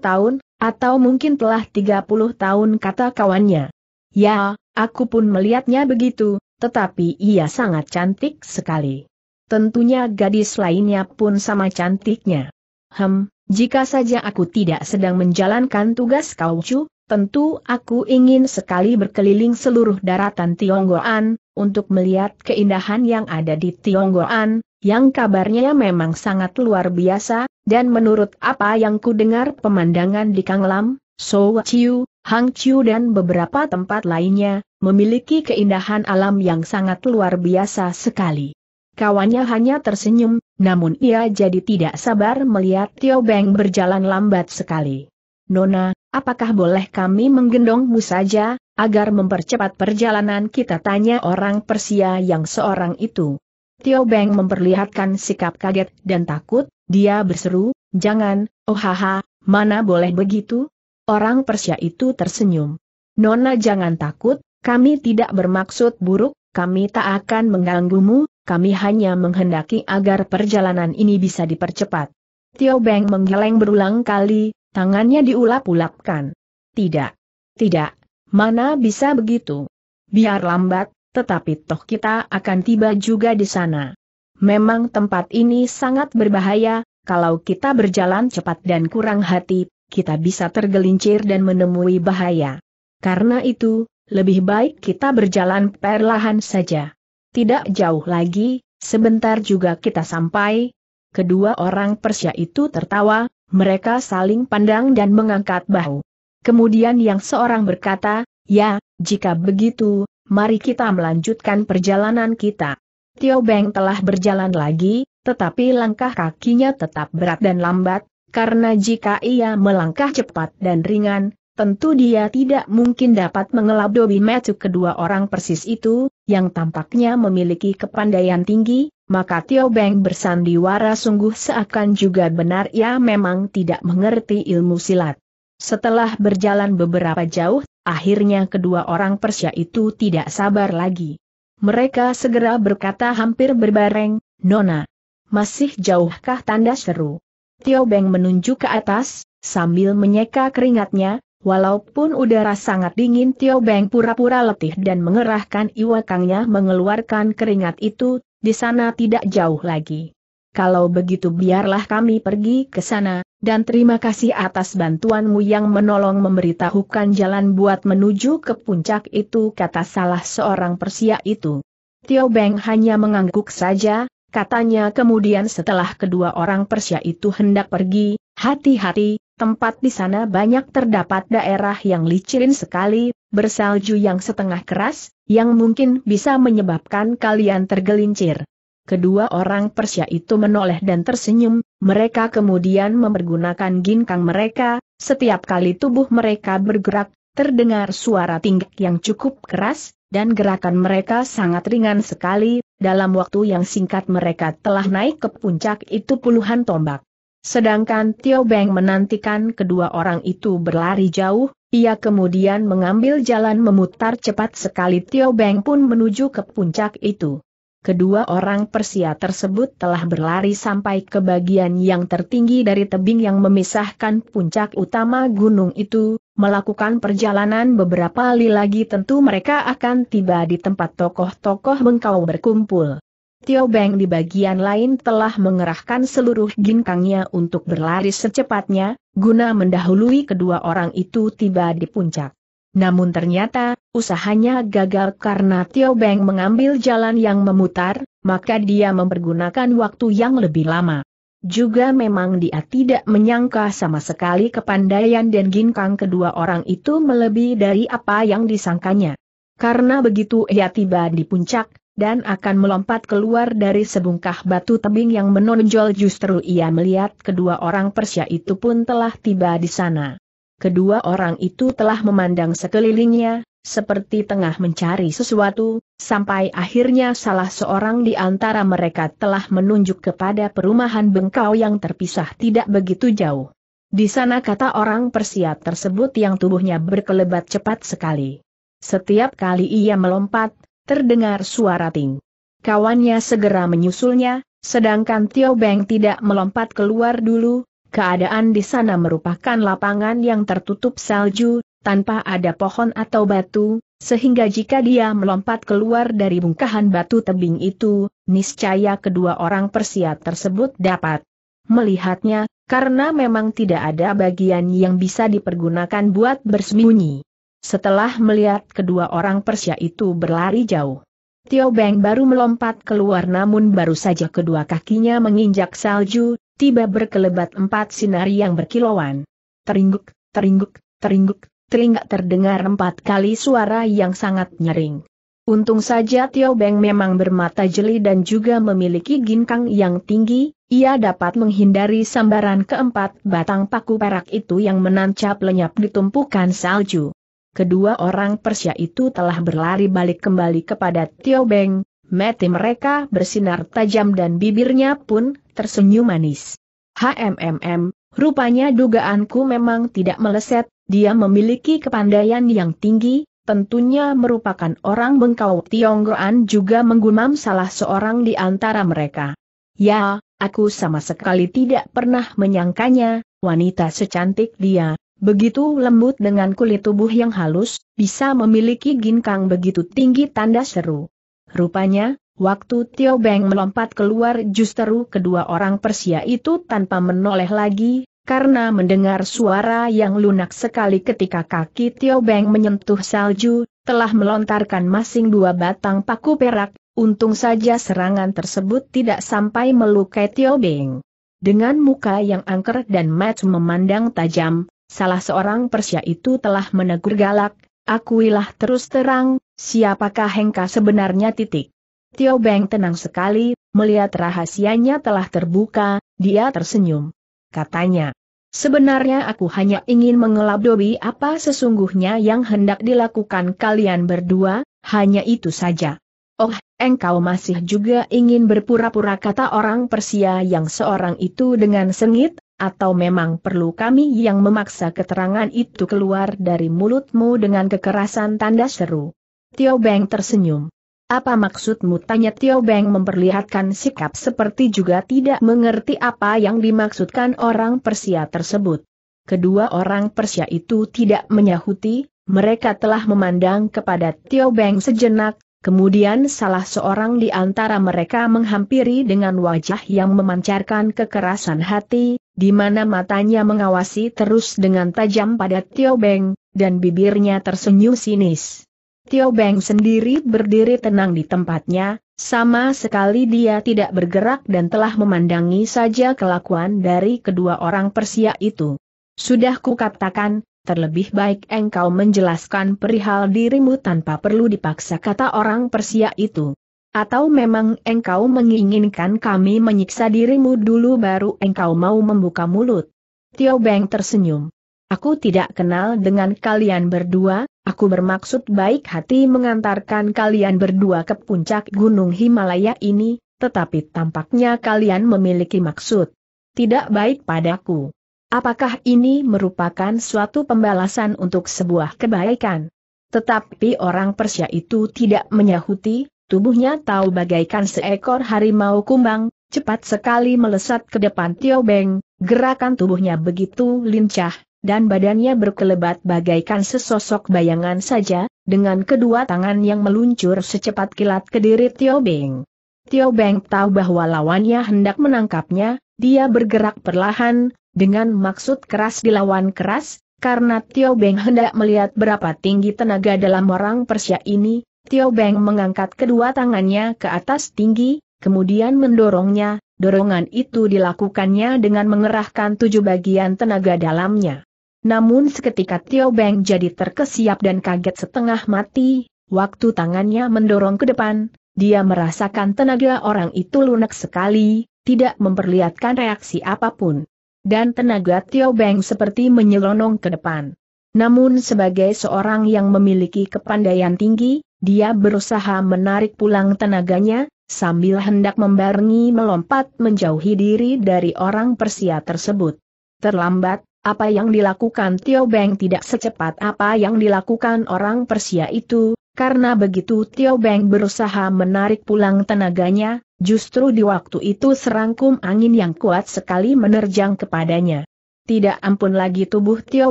tahun, atau mungkin telah 30 tahun kata kawannya. Ya, Aku pun melihatnya begitu, tetapi ia sangat cantik sekali. Tentunya gadis lainnya pun sama cantiknya. Hem, jika saja aku tidak sedang menjalankan tugas kau tentu aku ingin sekali berkeliling seluruh daratan Tionggoan, untuk melihat keindahan yang ada di Tionggoan, yang kabarnya memang sangat luar biasa, dan menurut apa yang ku dengar pemandangan di Kanglam, So Chiu, Hangzhou dan beberapa tempat lainnya, memiliki keindahan alam yang sangat luar biasa sekali. Kawannya hanya tersenyum, namun ia jadi tidak sabar melihat Tio Beng berjalan lambat sekali. Nona, apakah boleh kami menggendongmu saja, agar mempercepat perjalanan kita tanya orang Persia yang seorang itu. Tio Beng memperlihatkan sikap kaget dan takut, dia berseru, jangan, oh haha, mana boleh begitu, Orang Persia itu tersenyum. Nona jangan takut, kami tidak bermaksud buruk, kami tak akan mengganggumu, kami hanya menghendaki agar perjalanan ini bisa dipercepat. Tio Beng menggeleng berulang kali, tangannya diulap-ulapkan. Tidak. Tidak. Mana bisa begitu? Biar lambat, tetapi toh kita akan tiba juga di sana. Memang tempat ini sangat berbahaya, kalau kita berjalan cepat dan kurang hati, kita bisa tergelincir dan menemui bahaya. Karena itu, lebih baik kita berjalan perlahan saja. Tidak jauh lagi, sebentar juga kita sampai. Kedua orang Persia itu tertawa, mereka saling pandang dan mengangkat bahu. Kemudian yang seorang berkata, ya, jika begitu, mari kita melanjutkan perjalanan kita. Tio Beng telah berjalan lagi, tetapi langkah kakinya tetap berat dan lambat, karena jika ia melangkah cepat dan ringan, tentu dia tidak mungkin dapat mengelab dobi metu kedua orang persis itu, yang tampaknya memiliki kepandaian tinggi, maka Tio Beng bersandiwara sungguh seakan juga benar ia memang tidak mengerti ilmu silat. Setelah berjalan beberapa jauh, akhirnya kedua orang Persia itu tidak sabar lagi. Mereka segera berkata hampir berbareng, Nona, masih jauhkah tanda seru? Tio Beng menunjuk ke atas, sambil menyeka keringatnya, walaupun udara sangat dingin Tio Beng pura-pura letih dan mengerahkan iwakangnya mengeluarkan keringat itu, di sana tidak jauh lagi. Kalau begitu biarlah kami pergi ke sana, dan terima kasih atas bantuanmu yang menolong memberitahukan jalan buat menuju ke puncak itu kata salah seorang persia itu. Tio Beng hanya mengangguk saja, Katanya kemudian setelah kedua orang Persia itu hendak pergi, hati-hati, tempat di sana banyak terdapat daerah yang licin sekali, bersalju yang setengah keras, yang mungkin bisa menyebabkan kalian tergelincir. Kedua orang Persia itu menoleh dan tersenyum, mereka kemudian mempergunakan ginkang mereka, setiap kali tubuh mereka bergerak, terdengar suara tinggak yang cukup keras, dan gerakan mereka sangat ringan sekali, dalam waktu yang singkat mereka telah naik ke puncak itu puluhan tombak. Sedangkan Tio Beng menantikan kedua orang itu berlari jauh, ia kemudian mengambil jalan memutar cepat sekali Tio Beng pun menuju ke puncak itu kedua orang Persia tersebut telah berlari sampai ke bagian yang tertinggi dari tebing yang memisahkan puncak utama gunung itu, melakukan perjalanan beberapa kali lagi tentu mereka akan tiba di tempat tokoh-tokoh bengkau berkumpul. Tio Beng di bagian lain telah mengerahkan seluruh ginkangnya untuk berlari secepatnya, guna mendahului kedua orang itu tiba di puncak. Namun ternyata, usahanya gagal karena Tio Beng mengambil jalan yang memutar, maka dia mempergunakan waktu yang lebih lama. Juga memang dia tidak menyangka sama sekali kepandaian dan ginkang kedua orang itu melebihi dari apa yang disangkanya. Karena begitu ia tiba di puncak, dan akan melompat keluar dari sebungkah batu tebing yang menonjol justru ia melihat kedua orang Persia itu pun telah tiba di sana kedua orang itu telah memandang sekelilingnya, seperti tengah mencari sesuatu, sampai akhirnya salah seorang di antara mereka telah menunjuk kepada perumahan bengkau yang terpisah tidak begitu jauh. Di sana kata orang Persia tersebut yang tubuhnya berkelebat cepat sekali. Setiap kali ia melompat, terdengar suara ting. Kawannya segera menyusulnya, sedangkan Tio Beng tidak melompat keluar dulu, Keadaan di sana merupakan lapangan yang tertutup salju, tanpa ada pohon atau batu, sehingga jika dia melompat keluar dari bungkahan batu tebing itu, niscaya kedua orang Persia tersebut dapat melihatnya, karena memang tidak ada bagian yang bisa dipergunakan buat bersembunyi. Setelah melihat kedua orang Persia itu berlari jauh, Tio Beng baru melompat keluar namun baru saja kedua kakinya menginjak salju, tiba berkelebat empat sinar yang berkilauan. Teringguk, teringguk, teringguk, teringgak terdengar empat kali suara yang sangat nyering. Untung saja Tio Beng memang bermata jeli dan juga memiliki ginkang yang tinggi, ia dapat menghindari sambaran keempat batang paku perak itu yang menancap lenyap ditumpukan salju. Kedua orang Persia itu telah berlari balik kembali kepada Tio Beng, mati mereka bersinar tajam dan bibirnya pun tersenyum manis. HMMM, rupanya dugaanku memang tidak meleset, dia memiliki kepandaian yang tinggi, tentunya merupakan orang bengkau Tionggoan juga menggumam salah seorang di antara mereka. Ya, aku sama sekali tidak pernah menyangkanya, wanita secantik dia, begitu lembut dengan kulit tubuh yang halus, bisa memiliki ginkang begitu tinggi tanda seru. Rupanya, waktu Tio Beng melompat keluar justru kedua orang Persia itu tanpa menoleh lagi, karena mendengar suara yang lunak sekali ketika kaki Tio Beng menyentuh salju, telah melontarkan masing dua batang paku perak, untung saja serangan tersebut tidak sampai melukai Tio Beng. Dengan muka yang angker dan mat memandang tajam, salah seorang Persia itu telah menegur galak, akuilah terus terang, Siapakah Hengka sebenarnya titik? Tio Beng tenang sekali, melihat rahasianya telah terbuka, dia tersenyum. Katanya, sebenarnya aku hanya ingin dobi apa sesungguhnya yang hendak dilakukan kalian berdua, hanya itu saja. Oh, engkau masih juga ingin berpura-pura kata orang Persia yang seorang itu dengan sengit, atau memang perlu kami yang memaksa keterangan itu keluar dari mulutmu dengan kekerasan tanda seru? Tio Beng tersenyum. Apa maksudmu tanya Tio Beng memperlihatkan sikap seperti juga tidak mengerti apa yang dimaksudkan orang Persia tersebut. Kedua orang Persia itu tidak menyahuti, mereka telah memandang kepada Tio Beng sejenak, Kemudian salah seorang di antara mereka menghampiri dengan wajah yang memancarkan kekerasan hati, di mana matanya mengawasi terus dengan tajam pada Tio Beng, dan bibirnya tersenyum sinis. Tio Beng sendiri berdiri tenang di tempatnya, sama sekali dia tidak bergerak dan telah memandangi saja kelakuan dari kedua orang Persia itu. Sudah kukatakan, terlebih baik engkau menjelaskan perihal dirimu tanpa perlu dipaksa kata orang Persia itu. Atau memang engkau menginginkan kami menyiksa dirimu dulu baru engkau mau membuka mulut? Tio Beng tersenyum. Aku tidak kenal dengan kalian berdua, aku bermaksud baik hati mengantarkan kalian berdua ke puncak Gunung Himalaya ini, tetapi tampaknya kalian memiliki maksud tidak baik padaku. Apakah ini merupakan suatu pembalasan untuk sebuah kebaikan? Tetapi orang Persia itu tidak menyahuti, tubuhnya tahu bagaikan seekor harimau kumbang, cepat sekali melesat ke depan Tio Beng, gerakan tubuhnya begitu lincah, dan badannya berkelebat bagaikan sesosok bayangan saja, dengan kedua tangan yang meluncur secepat kilat ke diri Tio Beng. Tio Beng tahu bahwa lawannya hendak menangkapnya, dia bergerak perlahan, dengan maksud keras dilawan keras, karena Tio Beng hendak melihat berapa tinggi tenaga dalam orang Persia ini, Tio Beng mengangkat kedua tangannya ke atas tinggi, kemudian mendorongnya, dorongan itu dilakukannya dengan mengerahkan tujuh bagian tenaga dalamnya. Namun seketika Tio Beng jadi terkesiap dan kaget setengah mati, waktu tangannya mendorong ke depan, dia merasakan tenaga orang itu lunak sekali, tidak memperlihatkan reaksi apapun. Dan tenaga Tio Beng seperti menyelonong ke depan. Namun sebagai seorang yang memiliki kepandaian tinggi, dia berusaha menarik pulang tenaganya, sambil hendak membarengi melompat menjauhi diri dari orang Persia tersebut. Terlambat, apa yang dilakukan Tio Beng tidak secepat apa yang dilakukan orang Persia itu, karena begitu Tio Beng berusaha menarik pulang tenaganya, justru di waktu itu serangkum angin yang kuat sekali menerjang kepadanya. Tidak ampun lagi tubuh Tio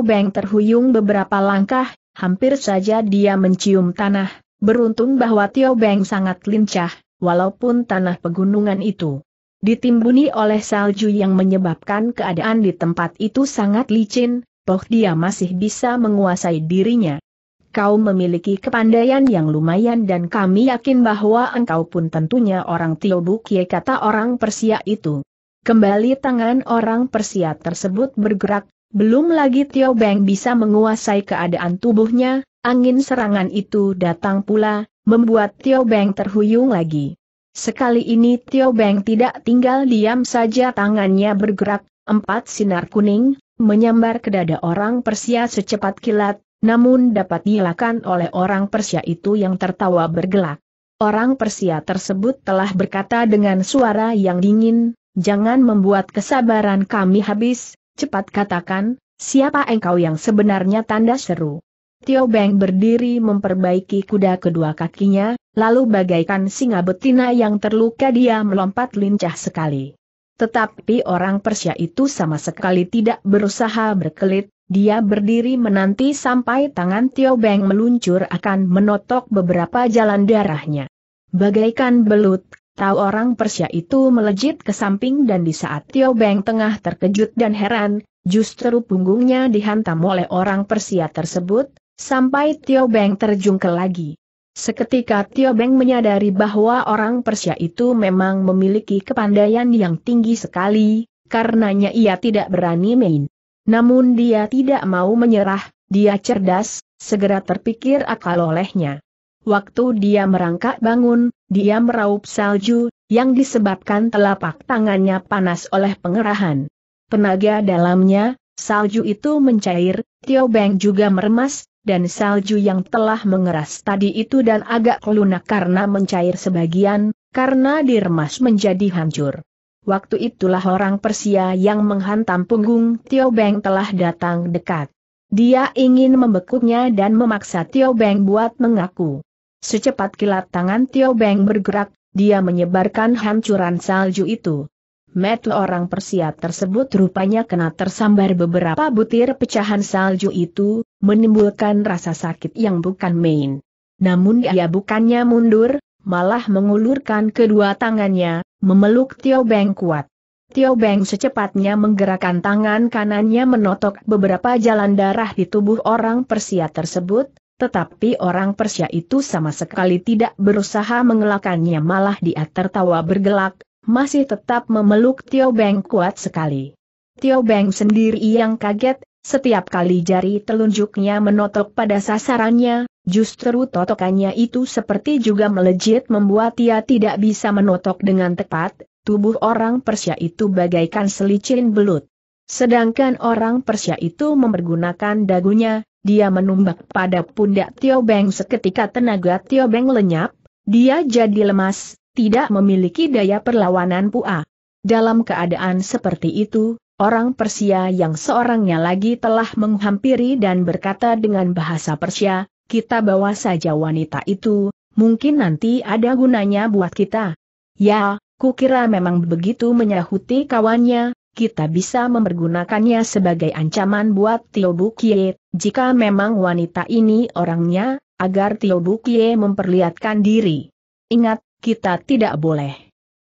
Beng terhuyung beberapa langkah, hampir saja dia mencium tanah, beruntung bahwa Tio Beng sangat lincah, walaupun tanah pegunungan itu Ditimbuni oleh salju yang menyebabkan keadaan di tempat itu sangat licin, toh dia masih bisa menguasai dirinya. Kau memiliki kepandaian yang lumayan dan kami yakin bahwa engkau pun tentunya orang Tiobukie kata orang Persia itu. Kembali tangan orang Persia tersebut bergerak, belum lagi Tio Beng bisa menguasai keadaan tubuhnya, angin serangan itu datang pula, membuat Tio Beng terhuyung lagi. Sekali ini Tio Beng tidak tinggal diam saja tangannya bergerak, empat sinar kuning, menyambar ke dada orang Persia secepat kilat, namun dapat dilakukan oleh orang Persia itu yang tertawa bergelak. Orang Persia tersebut telah berkata dengan suara yang dingin, jangan membuat kesabaran kami habis, cepat katakan, siapa engkau yang sebenarnya tanda seru. Tio Beng berdiri memperbaiki kuda kedua kakinya, lalu bagaikan singa betina yang terluka dia melompat lincah sekali. Tetapi orang Persia itu sama sekali tidak berusaha berkelit, dia berdiri menanti sampai tangan Tio Beng meluncur akan menotok beberapa jalan darahnya. Bagaikan belut, tahu orang Persia itu melejit ke samping dan di saat Tio Beng tengah terkejut dan heran, justru punggungnya dihantam oleh orang Persia tersebut, Sampai Tio Beng terjungkel lagi. Seketika Tio Beng menyadari bahwa orang Persia itu memang memiliki kepandaian yang tinggi sekali, karenanya ia tidak berani main. Namun dia tidak mau menyerah, dia cerdas, segera terpikir akal olehnya. Waktu dia merangkak bangun, dia meraup salju, yang disebabkan telapak tangannya panas oleh pengerahan. Tenaga dalamnya, salju itu mencair, Tio Beng juga meremas, dan salju yang telah mengeras tadi itu dan agak kelunak karena mencair sebagian, karena diremas menjadi hancur. Waktu itulah orang Persia yang menghantam punggung Tio Beng telah datang dekat. Dia ingin membekuknya dan memaksa Tio Beng buat mengaku. Secepat kilat tangan Tio Beng bergerak, dia menyebarkan hancuran salju itu. Metu orang Persia tersebut rupanya kena tersambar beberapa butir pecahan salju itu, menimbulkan rasa sakit yang bukan main. Namun ia bukannya mundur, malah mengulurkan kedua tangannya, memeluk Tio Beng kuat. Tio Beng secepatnya menggerakkan tangan kanannya menotok beberapa jalan darah di tubuh orang Persia tersebut, tetapi orang Persia itu sama sekali tidak berusaha mengelakannya malah dia tertawa bergelak, masih tetap memeluk Tio Beng kuat sekali. Tio Beng sendiri yang kaget, setiap kali jari telunjuknya menotok pada sasarannya, justru totokannya itu seperti juga melejit membuat ia tidak bisa menotok dengan tepat, tubuh orang Persia itu bagaikan selicin belut. Sedangkan orang Persia itu mempergunakan dagunya, dia menumbak pada pundak Tio Beng seketika tenaga Tio Beng lenyap, dia jadi lemas, tidak memiliki daya perlawanan pua. Dalam keadaan seperti itu, orang Persia yang seorangnya lagi telah menghampiri dan berkata dengan bahasa Persia, kita bawa saja wanita itu, mungkin nanti ada gunanya buat kita. Ya, kukira memang begitu menyahuti kawannya, kita bisa mempergunakannya sebagai ancaman buat Tio Bukie, jika memang wanita ini orangnya, agar Tio Bukie memperlihatkan diri. Ingat, kita tidak boleh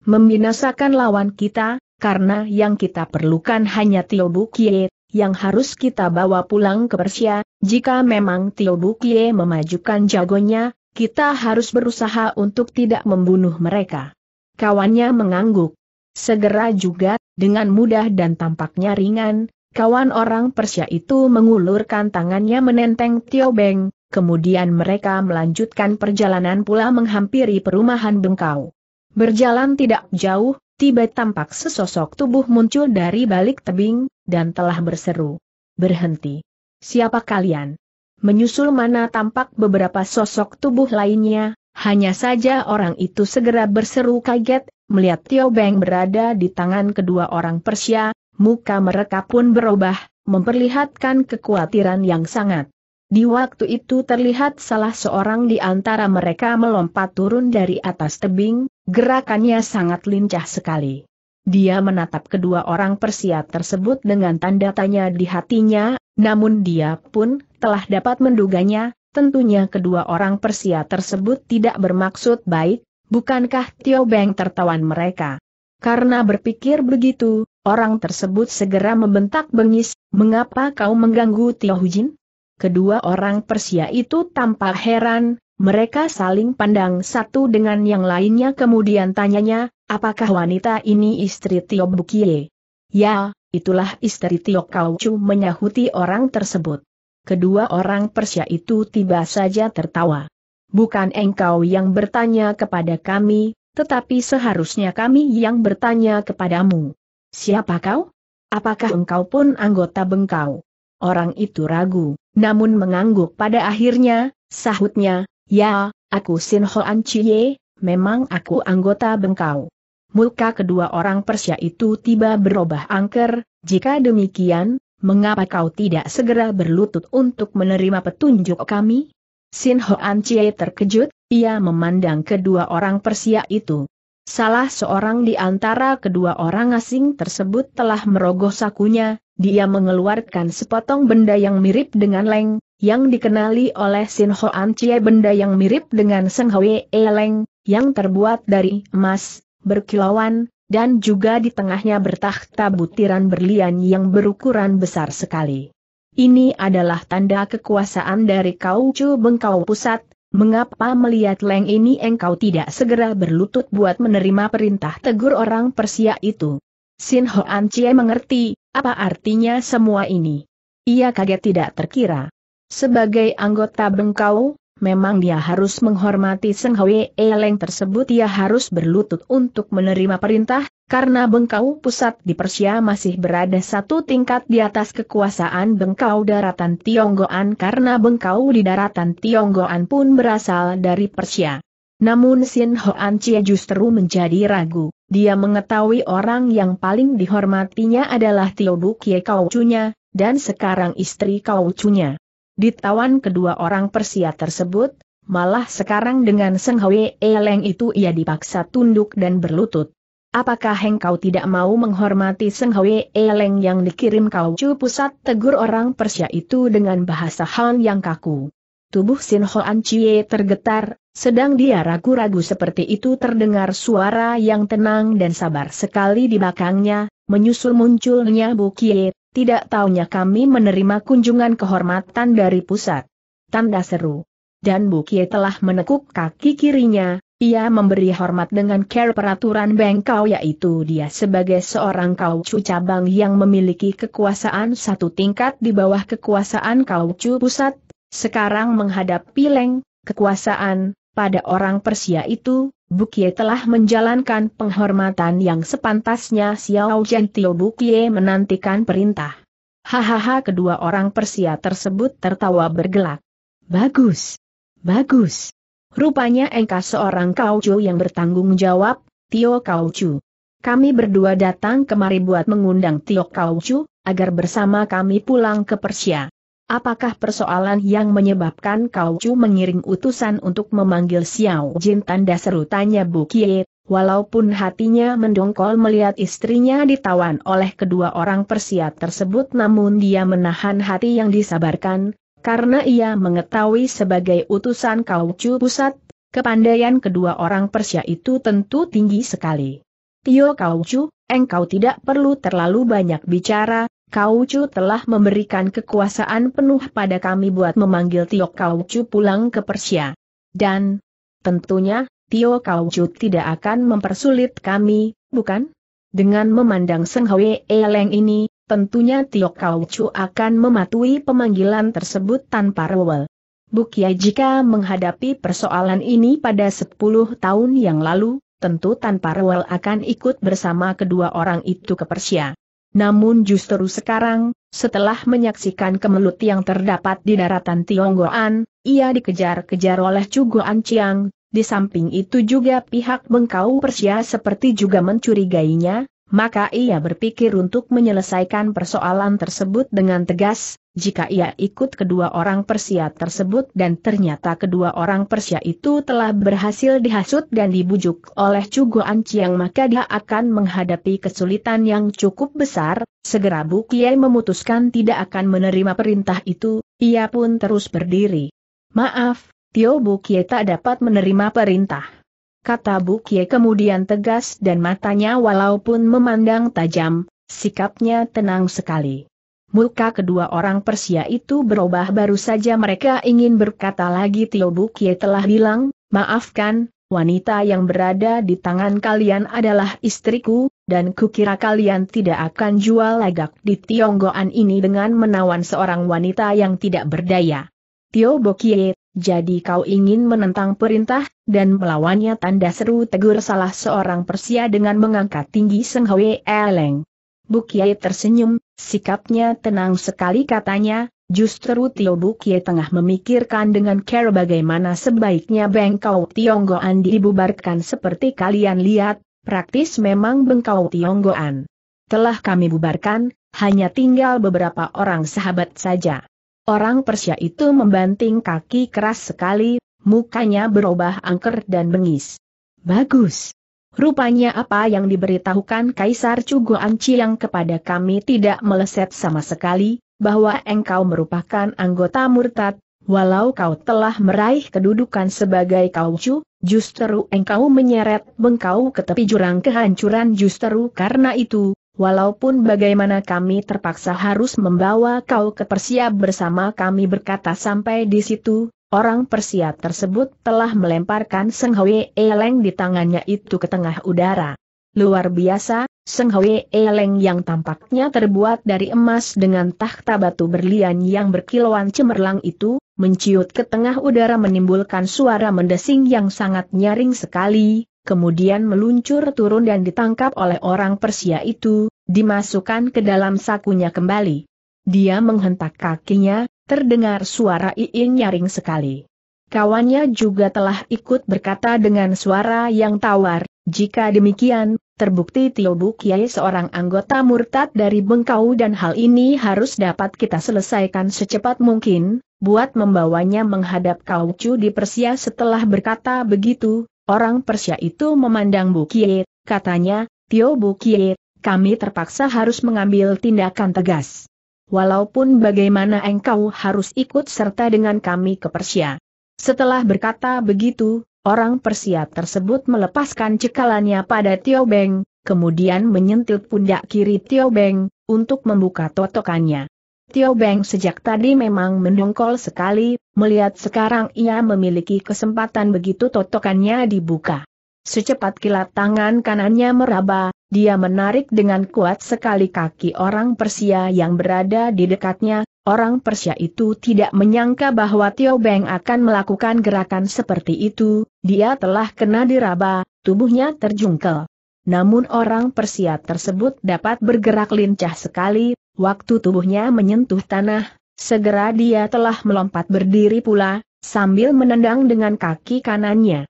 membinasakan lawan kita, karena yang kita perlukan hanya Tio Bukie, yang harus kita bawa pulang ke Persia, jika memang Tio Bukie memajukan jagonya, kita harus berusaha untuk tidak membunuh mereka. Kawannya mengangguk. Segera juga, dengan mudah dan tampaknya ringan, kawan orang Persia itu mengulurkan tangannya menenteng Tio Beng, kemudian mereka melanjutkan perjalanan pula menghampiri perumahan Bengkau. Berjalan tidak jauh, tiba tampak sesosok tubuh muncul dari balik tebing, dan telah berseru. Berhenti. Siapa kalian? Menyusul mana tampak beberapa sosok tubuh lainnya, hanya saja orang itu segera berseru kaget, melihat Tio Beng berada di tangan kedua orang Persia, muka mereka pun berubah, memperlihatkan kekhawatiran yang sangat. Di waktu itu terlihat salah seorang di antara mereka melompat turun dari atas tebing, gerakannya sangat lincah sekali. Dia menatap kedua orang Persia tersebut dengan tanda tanya di hatinya, namun dia pun telah dapat menduganya, tentunya kedua orang Persia tersebut tidak bermaksud baik, bukankah Tio Beng tertawan mereka. Karena berpikir begitu, orang tersebut segera membentak bengis, mengapa kau mengganggu Tio Hujin? Kedua orang Persia itu tampak heran, mereka saling pandang satu dengan yang lainnya kemudian tanyanya, apakah wanita ini istri Tio Bukie? Ya, itulah istri Tio Kaucu menyahuti orang tersebut. Kedua orang Persia itu tiba saja tertawa. Bukan engkau yang bertanya kepada kami, tetapi seharusnya kami yang bertanya kepadamu. Siapa kau? Apakah engkau pun anggota bengkau? Orang itu ragu, namun mengangguk pada akhirnya, sahutnya, ya, aku Sin An Chie, memang aku anggota bengkau. Muka kedua orang Persia itu tiba berubah angker, jika demikian, mengapa kau tidak segera berlutut untuk menerima petunjuk kami? Sin An Chie terkejut, ia memandang kedua orang Persia itu. Salah seorang di antara kedua orang asing tersebut telah merogoh sakunya, dia mengeluarkan sepotong benda yang mirip dengan leng, yang dikenali oleh Sin Hoan Chie benda yang mirip dengan Seng Hwe E Leng, yang terbuat dari emas, berkilauan, dan juga di tengahnya bertakhta butiran berlian yang berukuran besar sekali. Ini adalah tanda kekuasaan dari Kau Kaucu Bengkau Pusat, mengapa melihat Leng ini engkau tidak segera berlutut buat menerima perintah tegur orang Persia itu? Sin Hoan Chie mengerti, apa artinya semua ini. Ia kaget tidak terkira. Sebagai anggota Bengkau, memang dia harus menghormati Seng Hwe Eleng tersebut ia harus berlutut untuk menerima perintah, karena Bengkau pusat di Persia masih berada satu tingkat di atas kekuasaan Bengkau daratan Tionggoan karena Bengkau di daratan Tionggoan pun berasal dari Persia. Namun Sin An Chie justru menjadi ragu, dia mengetahui orang yang paling dihormatinya adalah Tio Bu Kau Kaucunya, dan sekarang istri Kaucunya. Ditawan kedua orang Persia tersebut, malah sekarang dengan Seng Hwe Eleng itu ia dipaksa tunduk dan berlutut. Apakah engkau tidak mau menghormati Seng Hwe Eleng yang dikirim Kaucu pusat tegur orang Persia itu dengan bahasa Han yang kaku? Tubuh Sin Hoan Chie tergetar, sedang dia ragu-ragu seperti itu terdengar suara yang tenang dan sabar sekali di belakangnya, menyusul munculnya Bu Kie, tidak taunya kami menerima kunjungan kehormatan dari pusat. Tanda seru. Dan Bu Kie telah menekuk kaki kirinya, ia memberi hormat dengan care peraturan bengkau yaitu dia sebagai seorang kaucu cabang yang memiliki kekuasaan satu tingkat di bawah kekuasaan kaucu pusat, sekarang menghadap Leng, kekuasaan, pada orang Persia itu, Bukie telah menjalankan penghormatan yang sepantasnya Xiao Gentio Bukie menantikan perintah. Hahaha kedua orang Persia tersebut tertawa bergelak. Bagus! Bagus! Rupanya engkau seorang kaucu yang bertanggung jawab, Tio Kaucu. Kami berdua datang kemari buat mengundang Tio Kaucu, agar bersama kami pulang ke Persia apakah persoalan yang menyebabkan Kau Chu mengiring utusan untuk memanggil Xiao Jin tanda seru tanya Bu Kie, walaupun hatinya mendongkol melihat istrinya ditawan oleh kedua orang Persia tersebut namun dia menahan hati yang disabarkan, karena ia mengetahui sebagai utusan Kau Chu pusat, kepandaian kedua orang Persia itu tentu tinggi sekali. Tio Kau Chu, engkau tidak perlu terlalu banyak bicara, Chu telah memberikan kekuasaan penuh pada kami buat memanggil Tio Chu pulang ke Persia. Dan, tentunya, Tio Chu tidak akan mempersulit kami, bukan? Dengan memandang Seng Hwe Eleng ini, tentunya Tio Chu akan mematuhi pemanggilan tersebut tanpa rewel. Bukia jika menghadapi persoalan ini pada 10 tahun yang lalu, tentu tanpa rewel akan ikut bersama kedua orang itu ke Persia. Namun justru sekarang, setelah menyaksikan kemelut yang terdapat di daratan Tionggoan, ia dikejar-kejar oleh Cuguan Chiang, di samping itu juga pihak Bengkau Persia seperti juga mencurigainya, maka ia berpikir untuk menyelesaikan persoalan tersebut dengan tegas, jika ia ikut kedua orang Persia tersebut dan ternyata kedua orang Persia itu telah berhasil dihasut dan dibujuk oleh Cuguan Ciang maka dia akan menghadapi kesulitan yang cukup besar, segera Bu memutuskan tidak akan menerima perintah itu, ia pun terus berdiri. Maaf, Tio Bu Kiai tak dapat menerima perintah kata Bukie kemudian tegas dan matanya walaupun memandang tajam, sikapnya tenang sekali. Muka kedua orang Persia itu berubah baru saja mereka ingin berkata lagi Tio Bukie telah bilang, maafkan, wanita yang berada di tangan kalian adalah istriku, dan kukira kalian tidak akan jual lagak di Tionggoan ini dengan menawan seorang wanita yang tidak berdaya. Tio Bukie jadi kau ingin menentang perintah, dan melawannya tanda seru tegur salah seorang Persia dengan mengangkat tinggi Seng Hwe Eleng. Bukye tersenyum, sikapnya tenang sekali katanya, justru Tio Bukye tengah memikirkan dengan care bagaimana sebaiknya Bengkau Tionggoan dibubarkan seperti kalian lihat, praktis memang Bengkau Tionggoan. Telah kami bubarkan, hanya tinggal beberapa orang sahabat saja. Orang Persia itu membanting kaki keras sekali, mukanya berubah angker dan bengis. Bagus. Rupanya apa yang diberitahukan Kaisar Anci yang kepada kami tidak meleset sama sekali, bahwa engkau merupakan anggota murtad, walau kau telah meraih kedudukan sebagai kaucu, justru engkau menyeret bengkau ke tepi jurang kehancuran justru karena itu, Walaupun bagaimana kami terpaksa harus membawa kau ke Persia bersama kami berkata sampai di situ, orang Persia tersebut telah melemparkan Seng Hwe Eleng di tangannya itu ke tengah udara. Luar biasa, Seng Hwe Eleng yang tampaknya terbuat dari emas dengan tahta batu berlian yang berkilauan cemerlang itu, menciut ke tengah udara menimbulkan suara mendesing yang sangat nyaring sekali, kemudian meluncur turun dan ditangkap oleh orang Persia itu, dimasukkan ke dalam sakunya kembali. Dia menghentak kakinya, terdengar suara iin nyaring sekali. Kawannya juga telah ikut berkata dengan suara yang tawar, jika demikian, terbukti Tio Bukyai seorang anggota murtad dari Bengkau dan hal ini harus dapat kita selesaikan secepat mungkin, buat membawanya menghadap Kaucu di Persia setelah berkata begitu, Orang Persia itu memandang Bukie, katanya, Tio Bukie, kami terpaksa harus mengambil tindakan tegas. Walaupun bagaimana engkau harus ikut serta dengan kami ke Persia. Setelah berkata begitu, orang Persia tersebut melepaskan cekalannya pada Tio Beng, kemudian menyentil pundak kiri Tio Beng, untuk membuka totokannya. Tio Beng sejak tadi memang mendongkol sekali, Melihat sekarang ia memiliki kesempatan begitu totokannya dibuka. Secepat kilat tangan kanannya meraba, dia menarik dengan kuat sekali kaki orang Persia yang berada di dekatnya, orang Persia itu tidak menyangka bahwa Tio Beng akan melakukan gerakan seperti itu, dia telah kena diraba, tubuhnya terjungkel. Namun orang Persia tersebut dapat bergerak lincah sekali, waktu tubuhnya menyentuh tanah, Segera dia telah melompat berdiri pula, sambil menendang dengan kaki kanannya.